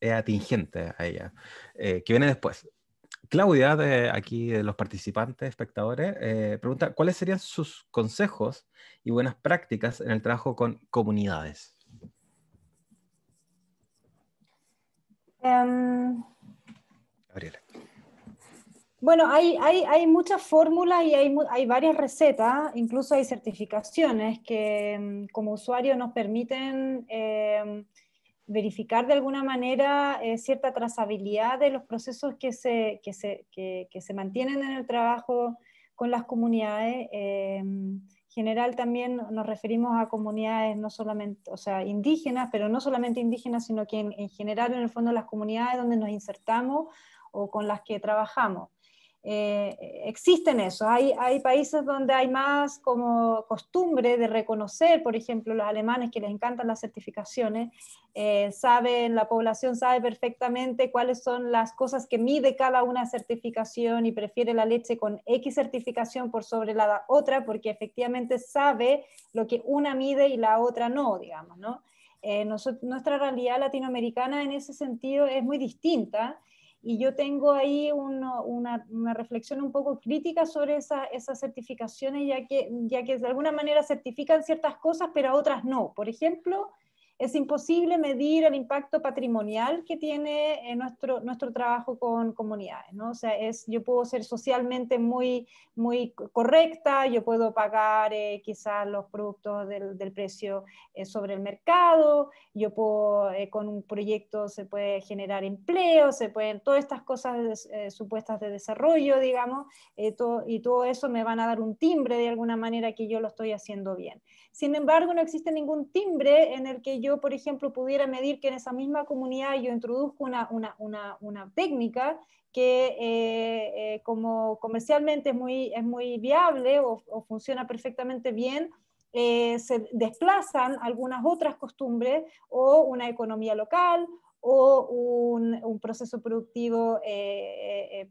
S2: es atingente a ella, eh, que viene después. Claudia, de aquí de los participantes, espectadores, pregunta: ¿Cuáles serían sus consejos y buenas prácticas en el trabajo con comunidades?
S4: Em, Gabriela. Bueno, hay, muchas fórmulas y hay, hay, varias recetas, incluso hay certificaciones que mm, como usuario nos permiten em, verificar de alguna manera eh, cierta trazabilidad de los procesos que se, mantienen en el trabajo con las comunidades. En em, general también nos referimos a comunidades no solamente, o sea, indígenas, pero no solamente indígenas, sino que en general en el fondo las comunidades donde nos insertamos o con las que trabajamos. Eh, eh, existen eso. Hay, países donde hay más como costumbre de reconocer, por ejemplo, los alemanes que les encantan las certificaciones, eh, saben, la población sabe perfectamente cuáles son las cosas que mide cada una certificación y prefiere la leche con X certificación por sobre la otra porque efectivamente sabe lo que una mide y la otra no, digamos, ¿no? nuestra realidad latinoamericana en ese sentido es muy distinta y yo tengo ahí una, reflexión un poco crítica sobre esas certificaciones, ya que, de alguna manera certifican ciertas cosas, pero otras no. Por ejemplo, es imposible medir el impacto patrimonial que tiene eh, nuestro, nuestro trabajo con comunidades, ¿no? O sea, es, yo puedo ser socialmente muy, muy correcta, yo puedo pagar eh, quizás los productos del, del precio eh, sobre el mercado, yo puedo, con un proyecto se puede generar empleo, se pueden, todas estas cosas supuestas de desarrollo, digamos, y todo eso me van a dar un timbre de alguna manera que yo lo estoy haciendo bien. Sin embargo, no existe ningún timbre en el que yo, por ejemplo, pudiera medir que en esa misma comunidad yo introduzco una, técnica que eh, eh, como comercialmente es muy, viable o, funciona perfectamente bien, eh, se desplazan algunas otras costumbres o una economía local o un proceso productivo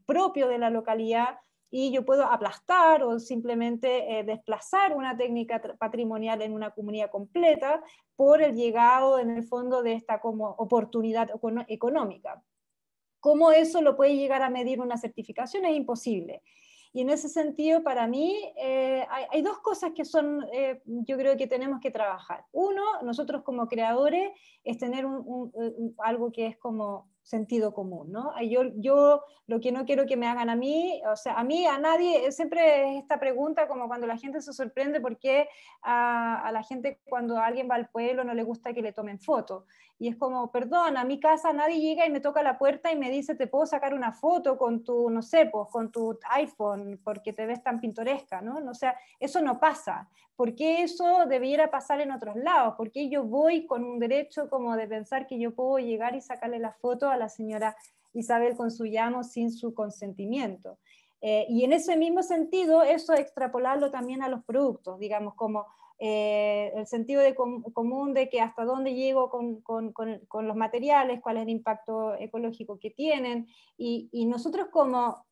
S4: propio de la localidad y yo puedo aplastar o simplemente eh, desplazar una técnica patrimonial en una comunidad completa por el llegado en el fondo de esta como oportunidad económica. ¿Cómo eso lo puede llegar a medir una certificación? Es imposible. Y en ese sentido, para mí, eh, hay, dos cosas que son, eh, yo creo que tenemos que trabajar. Uno, nosotros como creadores, es tener algo que es como sentido común, ¿no? Yo, yo lo que no quiero que me hagan a mí, o sea, a mí, a nadie, siempre es esta pregunta como cuando la gente se sorprende porque a, a la gente cuando alguien va al pueblo no le gusta que le tomen foto. Y es como, perdón, a mi casa nadie llega y me toca la puerta y me dice, te puedo sacar una foto con tu, no sé, pues, con tu iPhone porque te ves tan pintoresca, ¿no? O sea, eso no pasa. ¿Por qué eso debiera pasar en otros lados? ¿Por qué yo voy con un derecho como de pensar que yo puedo llegar y sacarle la foto a la señora Isabel con su llamo sin su consentimiento? Eh, y en ese mismo sentido, eso extrapolarlo también a los productos, digamos, como eh, el sentido común de que hasta dónde llego con, los materiales, cuál es el impacto ecológico que tienen, y, nosotros como,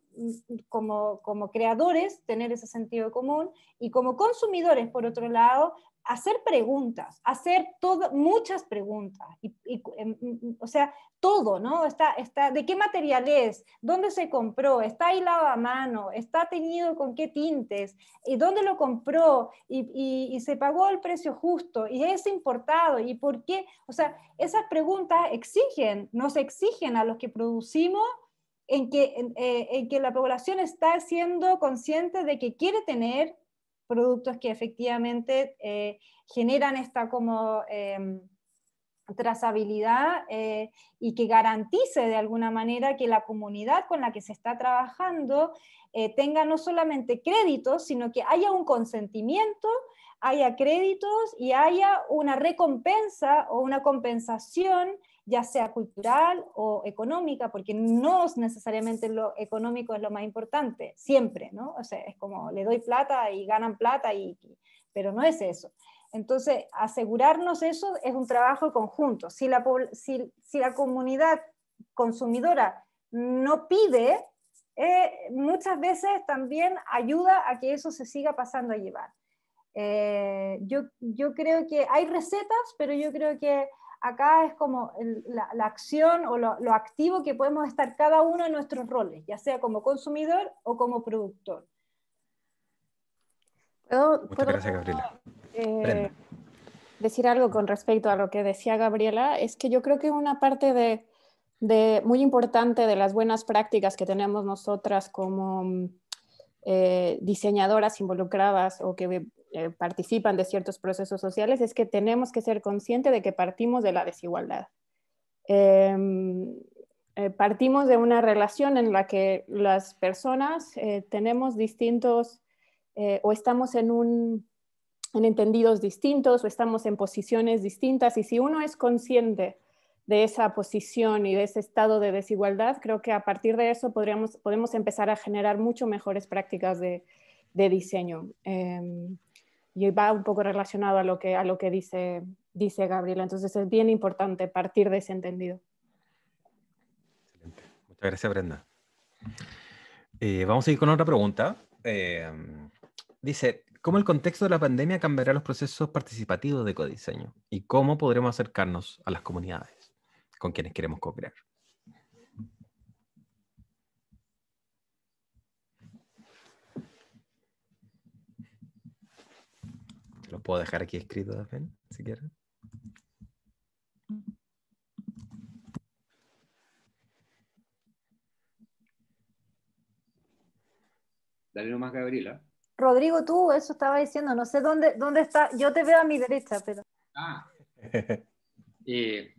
S4: como, como, creadores tener ese sentido común, y como consumidores, por otro lado, hacer preguntas, hacer todo, muchas preguntas, em, mm, o sea, todo, ¿no? Está, está, ¿De qué material es? ¿Dónde se compró? ¿Está hilado a mano? ¿Está teñido con qué tintes? ¿Y dónde lo compró? ¿Y, se pagó el precio justo? ¿Y es importado? ¿Y por qué? O sea, esas preguntas exigen, nos exigen a los que producimos en que, en eh, que la población está siendo consciente de que quiere tener productos que efectivamente eh, generan esta como em, trazabilidad eh, y que garantice de alguna manera que la comunidad con la que se está trabajando eh, tenga no solamente créditos, sino que haya un consentimiento haya créditos y haya una recompensa o una compensación ya sea cultural o económica, porque no es necesariamente lo económico es lo más importante, siempre, ¿no? O sea, es como le doy plata y ganan plata, y, pero no es eso. Entonces, asegurarnos eso es un trabajo conjunto. Si la, si, la comunidad consumidora no pide, eh, muchas veces también ayuda a que eso se siga pasando a llevar. Eh, yo, yo creo que hay recetas, pero yo creo que acá es como la, acción o lo, activo que podemos estar cada uno en nuestros roles, ya sea como consumidor o como productor.
S3: gracias, Gabriela.
S4: Eh, decir algo
S3: con respecto a lo que decía Gabriela, es que yo creo que una parte de, muy importante de las buenas prácticas que tenemos nosotras como mm, eh, diseñadoras involucradas o que eh, participan de ciertos procesos sociales es que tenemos que ser conscientes de que partimos de la desigualdad. Em, eh, partimos de una relación en la que las personas eh, tenemos distintos o estamos en, un, entendidos distintos o estamos en posiciones distintas y si uno es consciente de esa posición y de ese estado de desigualdad, creo que a partir de eso podríamos, podemos empezar a generar mucho mejores prácticas de, diseño. Em, y va un poco relacionado a lo que, a lo que dice, dice Gabriela. Entonces es bien importante partir de ese entendido.
S2: Excelente. Muchas gracias, Brenda. Eh, vamos a ir con otra pregunta. Eh, dice, ¿cómo el contexto de la pandemia cambiará los procesos participativos de codiseño? ¿Y cómo podremos acercarnos a las comunidades con quienes queremos co-crear? Lo puedo dejar aquí escrito también, si quieres.
S5: Dale nomás, Gabriela.
S4: Rodrigo, tú eso estaba diciendo, no sé dónde, dónde está, yo te veo a mi derecha, pero...
S3: Ah.
S5: Eh,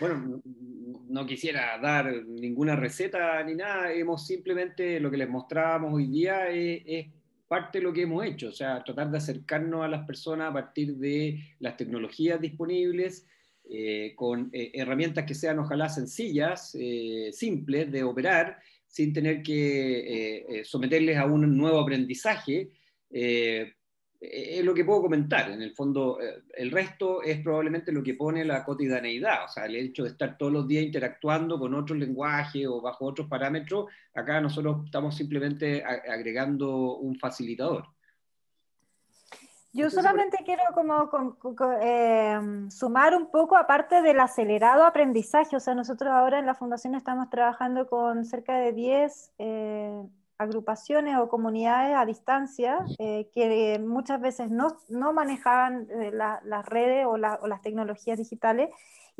S5: bueno, no quisiera dar ninguna receta ni nada, hemos simplemente, lo que les mostrábamos hoy día es parte de lo que hemos hecho, o sea, tratar de acercarnos a las personas a partir de las tecnologías disponibles, eh, con eh, herramientas que sean ojalá sencillas, eh, simples de operar, sin tener que someterles a un nuevo aprendizaje, es lo que puedo comentar. En el fondo, eh, el resto es probablemente lo que pone la cotidianeidad, o sea, el hecho de estar todos los días interactuando con otro lenguaje o bajo otros parámetros. Acá nosotros estamos simplemente agregando un facilitador.
S4: Yo solamente quiero como, eh, sumar un poco, aparte del acelerado aprendizaje, o sea, nosotros ahora en la Fundación estamos trabajando con cerca de 10 agrupaciones o comunidades a distancia eh, que muchas veces no, no manejaban eh, las redes o, o, las tecnologías digitales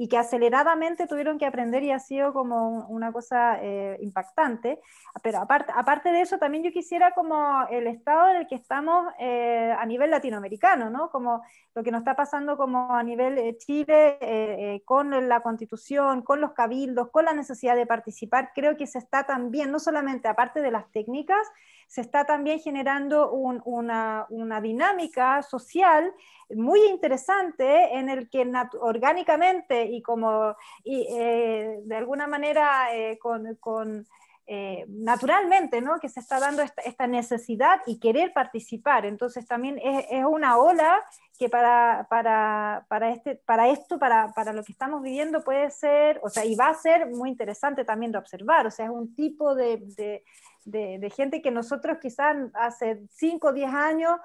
S4: y que aceleradamente tuvieron que aprender y ha sido como una cosa eh, impactante. Pero aparte, aparte de eso, también yo quisiera como el estado en el que estamos eh, a nivel latinoamericano, ¿no? Como lo que nos está pasando como a nivel eh, Chile con la constitución, con los cabildos, con la necesidad de participar, creo que se está también, no solamente aparte de las técnicas, se está también generando una, dinámica social muy interesante en el que orgánicamente y como y, eh, de alguna manera eh, con, eh, naturalmente, ¿no? Que se está dando esta, necesidad y querer participar. Entonces también es, una ola que para, para, este, para esto, para, lo que estamos viviendo puede ser, o sea, y va a ser muy interesante también de observar. O sea, es un tipo de de, gente que nosotros quizás hace 5 o 10 años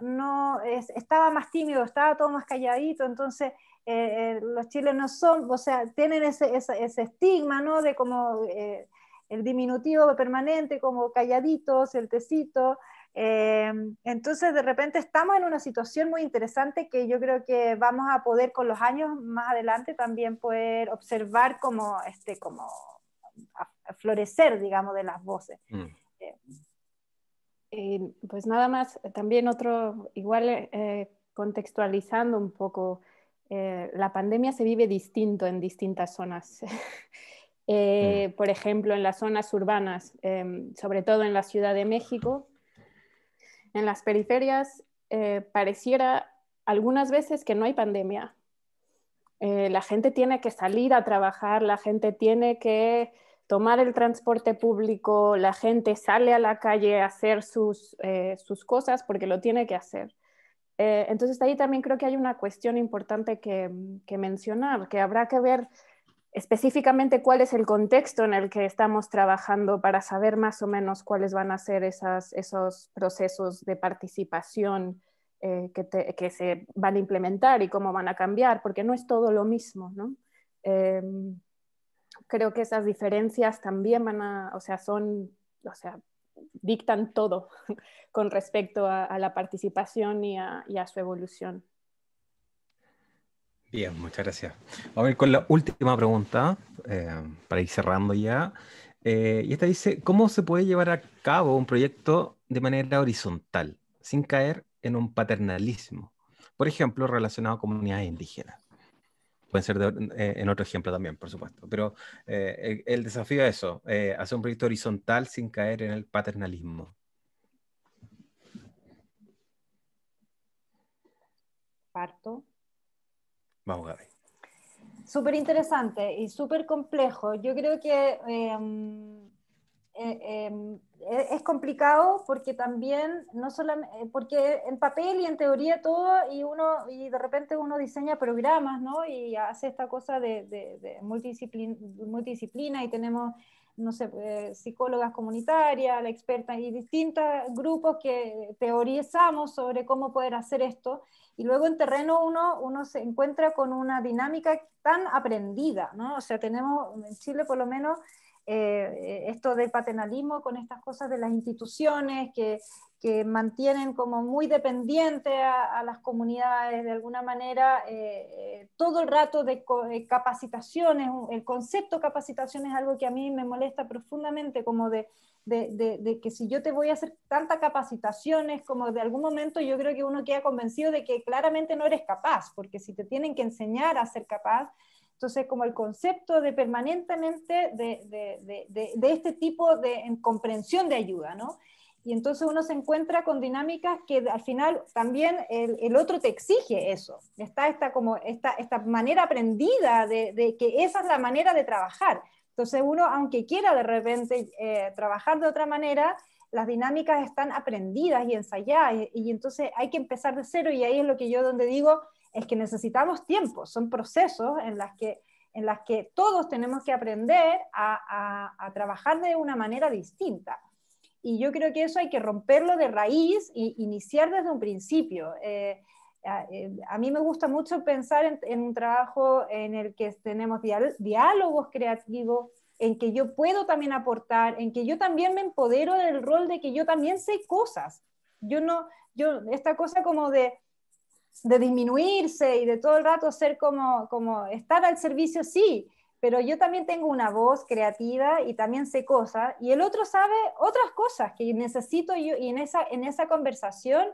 S4: no, estaba más tímido, estaba todo más calladito, entonces eh, eh los chilenos son, o sea, tienen ese, ese, estigma, ¿no? De como eh, el diminutivo permanente, como calladitos, el tecito. Eh, entonces, de repente estamos en una situación muy interesante que yo creo que vamos a poder con los años más adelante también poder observar como, este, como florecer, digamos, de las voces. Mm. Eh, eh,
S3: pues nada más, también otro, igual eh, contextualizando un poco, la pandemia se vive distinto en distintas zonas. Mm. Por ejemplo, en las zonas urbanas, em, sobre todo en la Ciudad de México, en las periferias pareciera algunas veces que no hay pandemia, la gente tiene que salir a trabajar, la gente tiene que tomar el transporte público, la gente sale a la calle a hacer sus, eh, sus cosas porque lo tiene que hacer. Eh, entonces ahí también creo que hay una cuestión importante que, que, mencionar, que habrá que ver específicamente cuál es el contexto en el que estamos trabajando para saber más o menos cuáles van a ser esas, esos procesos de participación eh, que, que, se van a implementar y cómo van a cambiar, porque no es todo lo mismo, ¿no? Em, creo que esas diferencias también van a, o sea, son, o sea, dictan todo con respecto a, la participación y a, su evolución.
S2: Bien, muchas gracias. Vamos a ver con la última pregunta, eh, para ir cerrando ya. Eh, y esta dice, ¿cómo se puede llevar a cabo un proyecto de manera horizontal, sin caer en un paternalismo? Por ejemplo, relacionado a comunidades indígenas. Pueden ser eh, en otro ejemplo también, por supuesto. Pero eh, e, el, desafío es eso, eh, hacer un proyecto horizontal sin caer en el paternalismo.
S4: Parto. Vamos, Gaby. Súper interesante y súper complejo. Yo creo que em, eh, em, e, es complicado porque también, no solamente, eh, porque en papel y en teoría todo, y uno, y de repente uno diseña programas, ¿no? Y hace esta cosa de, de, multidisciplina, y tenemos, no sé, eh, psicólogas comunitarias, la experta, y distintos grupos que teorizamos sobre cómo poder hacer esto, y luego en terreno uno, uno se encuentra con una dinámica tan aprendida, ¿no? O sea, tenemos, en Chile por lo menos, eh, eh, esto del paternalismo con estas cosas de las instituciones que, que mantienen como muy dependiente a, las comunidades de alguna manera eh, todo el rato de capacitaciones, el concepto capacitación es algo que a mí me molesta profundamente, como de, de, de que si yo te voy a hacer tantas capacitaciones, como de algún momento yo creo que uno queda convencido de que claramente no eres capaz, porque si te tienen que enseñar a ser capaz, entonces, como el concepto de permanentemente de, de, de, este tipo de comprensión de ayuda, ¿no? Y entonces uno se encuentra con dinámicas que al final también el, el otro te exige eso. Está esta, como esta, esta manera aprendida de, que esa es la manera de trabajar. Entonces uno, aunque quiera de repente eh, trabajar de otra manera, las dinámicas están aprendidas y ensayadas y, entonces hay que empezar de cero y ahí es lo que yo donde digo es que necesitamos tiempo, son procesos en las que en las que todos tenemos que aprender a, trabajar de una manera distinta. Y yo creo que eso hay que romperlo de raíz e iniciar desde un principio. Eh, eh, a, mí me gusta mucho pensar en, en un trabajo en el que tenemos diálogos creativos, en que yo puedo también aportar, en que yo también me empodero del rol de que yo también sé cosas. Yo no, yo, esta cosa como de, de disminuirse y de todo el rato ser como, como estar al servicio, sí, pero yo también tengo una voz creativa y también sé cosas, y el otro sabe otras cosas que necesito yo, y en esa, en esa conversación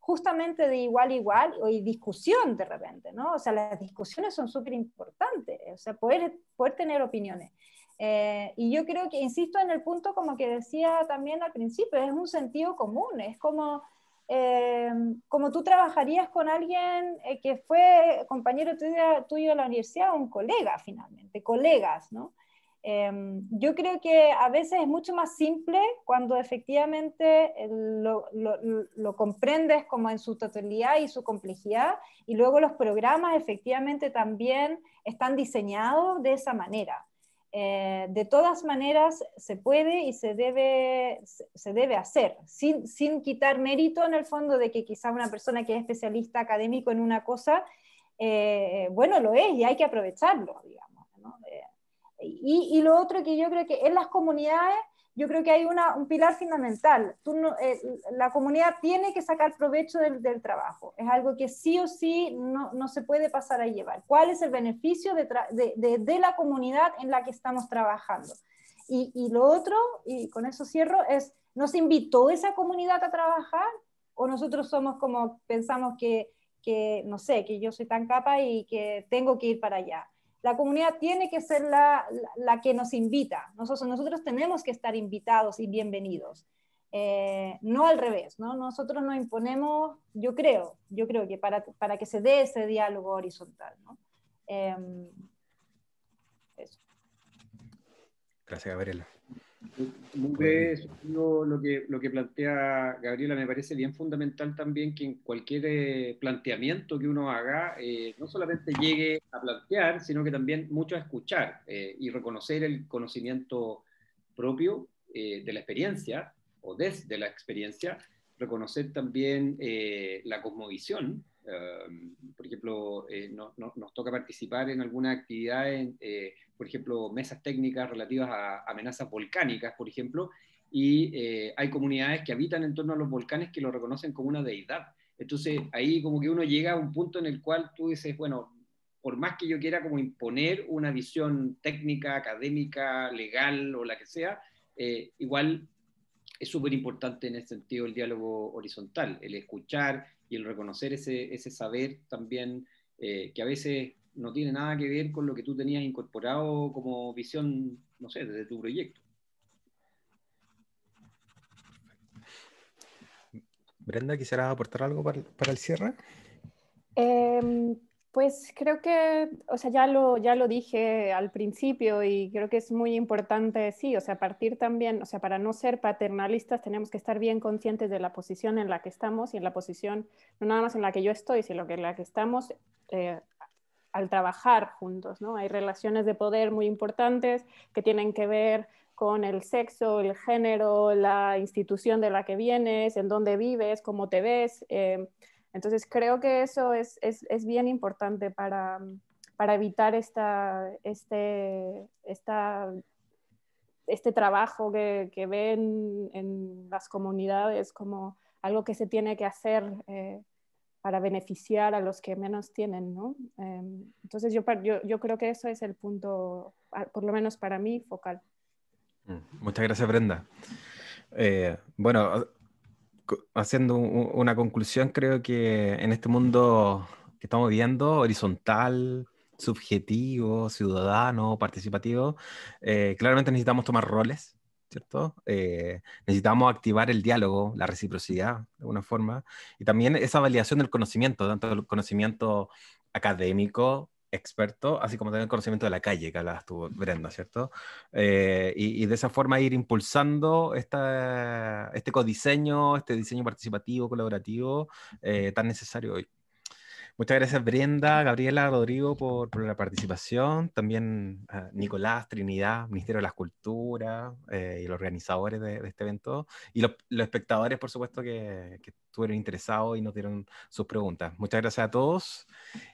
S4: justamente de igual a igual y discusión de repente, ¿no? O sea, las discusiones son súper importantes, o sea, poder, poder tener opiniones. Eh, y yo creo que, insisto en el punto como que decía también al principio, es un sentido común, es como Em, como tú trabajarías con alguien eh, que fue compañero tuyo, tuyo, de la universidad, un colega finalmente, colegas, ¿no? Em, yo creo que a veces es mucho más simple cuando efectivamente eh, lo, lo, comprendes como en su totalidad y su complejidad y luego los programas efectivamente también están diseñados de esa manera. Eh, de todas maneras, se puede y se debe, se debe hacer, sin, quitar mérito en el fondo de que quizá una persona que es especialista académico en una cosa, eh, bueno, lo es y hay que aprovecharlo, eh, y, y, lo otro que yo creo que en las comunidades yo creo que hay una, un pilar fundamental. Eh, la comunidad tiene que sacar provecho del, trabajo. Es algo que sí o sí no, se puede pasar a llevar. ¿Cuál es el beneficio de, la comunidad en la que estamos trabajando? Y, lo otro, y con eso cierro, es, ¿nos invitó esa comunidad a trabajar? ¿O nosotros somos como, pensamos que, que no sé, que yo soy tan capa y que tengo que ir para allá? la comunidad tiene que ser la, la, que nos invita. Nosotros, nosotros tenemos que estar invitados y bienvenidos. Eh, no al revés, ¿no? Nosotros nos imponemos, yo creo, yo creo que para, que se dé ese diálogo horizontal, em,
S2: Gracias, Gabriela.
S5: Muy lo que, lo que plantea Gabriela me parece bien fundamental también que en cualquier eh, planteamiento que uno haga, eh, no solamente llegue a plantear, sino que también mucho a escuchar eh, y reconocer el conocimiento propio de la experiencia o desde la experiencia, reconocer también la cosmovisión. por ejemplo, nos toca participar en alguna actividad en, por ejemplo, mesas técnicas relativas a amenazas volcánicas, por ejemplo, y eh, hay comunidades que habitan en torno a los volcanes que lo reconocen como una deidad. Entonces ahí como que uno llega a un punto en el cual tú dices, bueno, por más que yo quiera como imponer una visión técnica, académica, legal o la que sea, eh, igual es súper importante en ese sentido el diálogo horizontal, el escuchar y el reconocer ese, ese saber también eh, que a veces no tiene nada que ver con lo que tú tenías incorporado como visión, no sé, desde tu proyecto.
S2: Brenda, ¿quisieras aportar algo para, el cierre?
S3: Em, pues creo que, o sea, ya lo, ya lo dije al principio y creo que es muy importante, sí, o sea, partir también, o sea, para no ser paternalistas tenemos que estar bien conscientes de la posición en la que estamos y en la posición, no nada más en la que yo estoy, sino que en la que estamos eh, al trabajar juntos, ¿no? Hay relaciones de poder muy importantes que tienen que ver con el sexo, el género, la institución de la que vienes, en dónde vives, cómo te ves. Eh, entonces creo que eso es, bien importante para, evitar esta, este, este trabajo que, ven en las comunidades como algo que se tiene que hacer eh, para beneficiar a los que menos tienen, ¿no? Em, entonces yo, yo, yo, creo que eso es el punto, ah, por lo menos para mí, focal.
S2: Mm, muchas gracias, Brenda. Eh, bueno, haciendo una conclusión, creo que en este mundo que estamos viviendo, horizontal, subjetivo, ciudadano, participativo, eh, claramente necesitamos tomar roles ¿cierto? Eh, necesitamos activar el diálogo, la reciprocidad, de alguna forma, y también esa validación del conocimiento, tanto el conocimiento académico, experto, así como también el conocimiento de la calle que hablabas tú, Brenda, ¿cierto? Eh, y, de esa forma ir impulsando esta, este codiseño, este diseño participativo, colaborativo, eh, tan necesario hoy. Muchas gracias Brenda, Gabriela, Rodrigo por, la participación, también ah, Nicolás, Trinidad, Ministerio de las Culturas eh, y los organizadores de, este evento y los, espectadores, por supuesto, que, estuvieron interesados y nos dieron sus preguntas. Muchas gracias a todos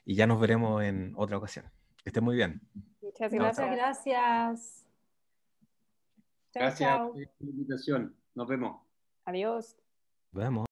S2: y ya nos veremos en otra ocasión. Que estén muy bien.
S3: Muchas gracias. Gracias. gracias
S5: por la
S2: invitación. Nos vemos. Adiós. Vemos.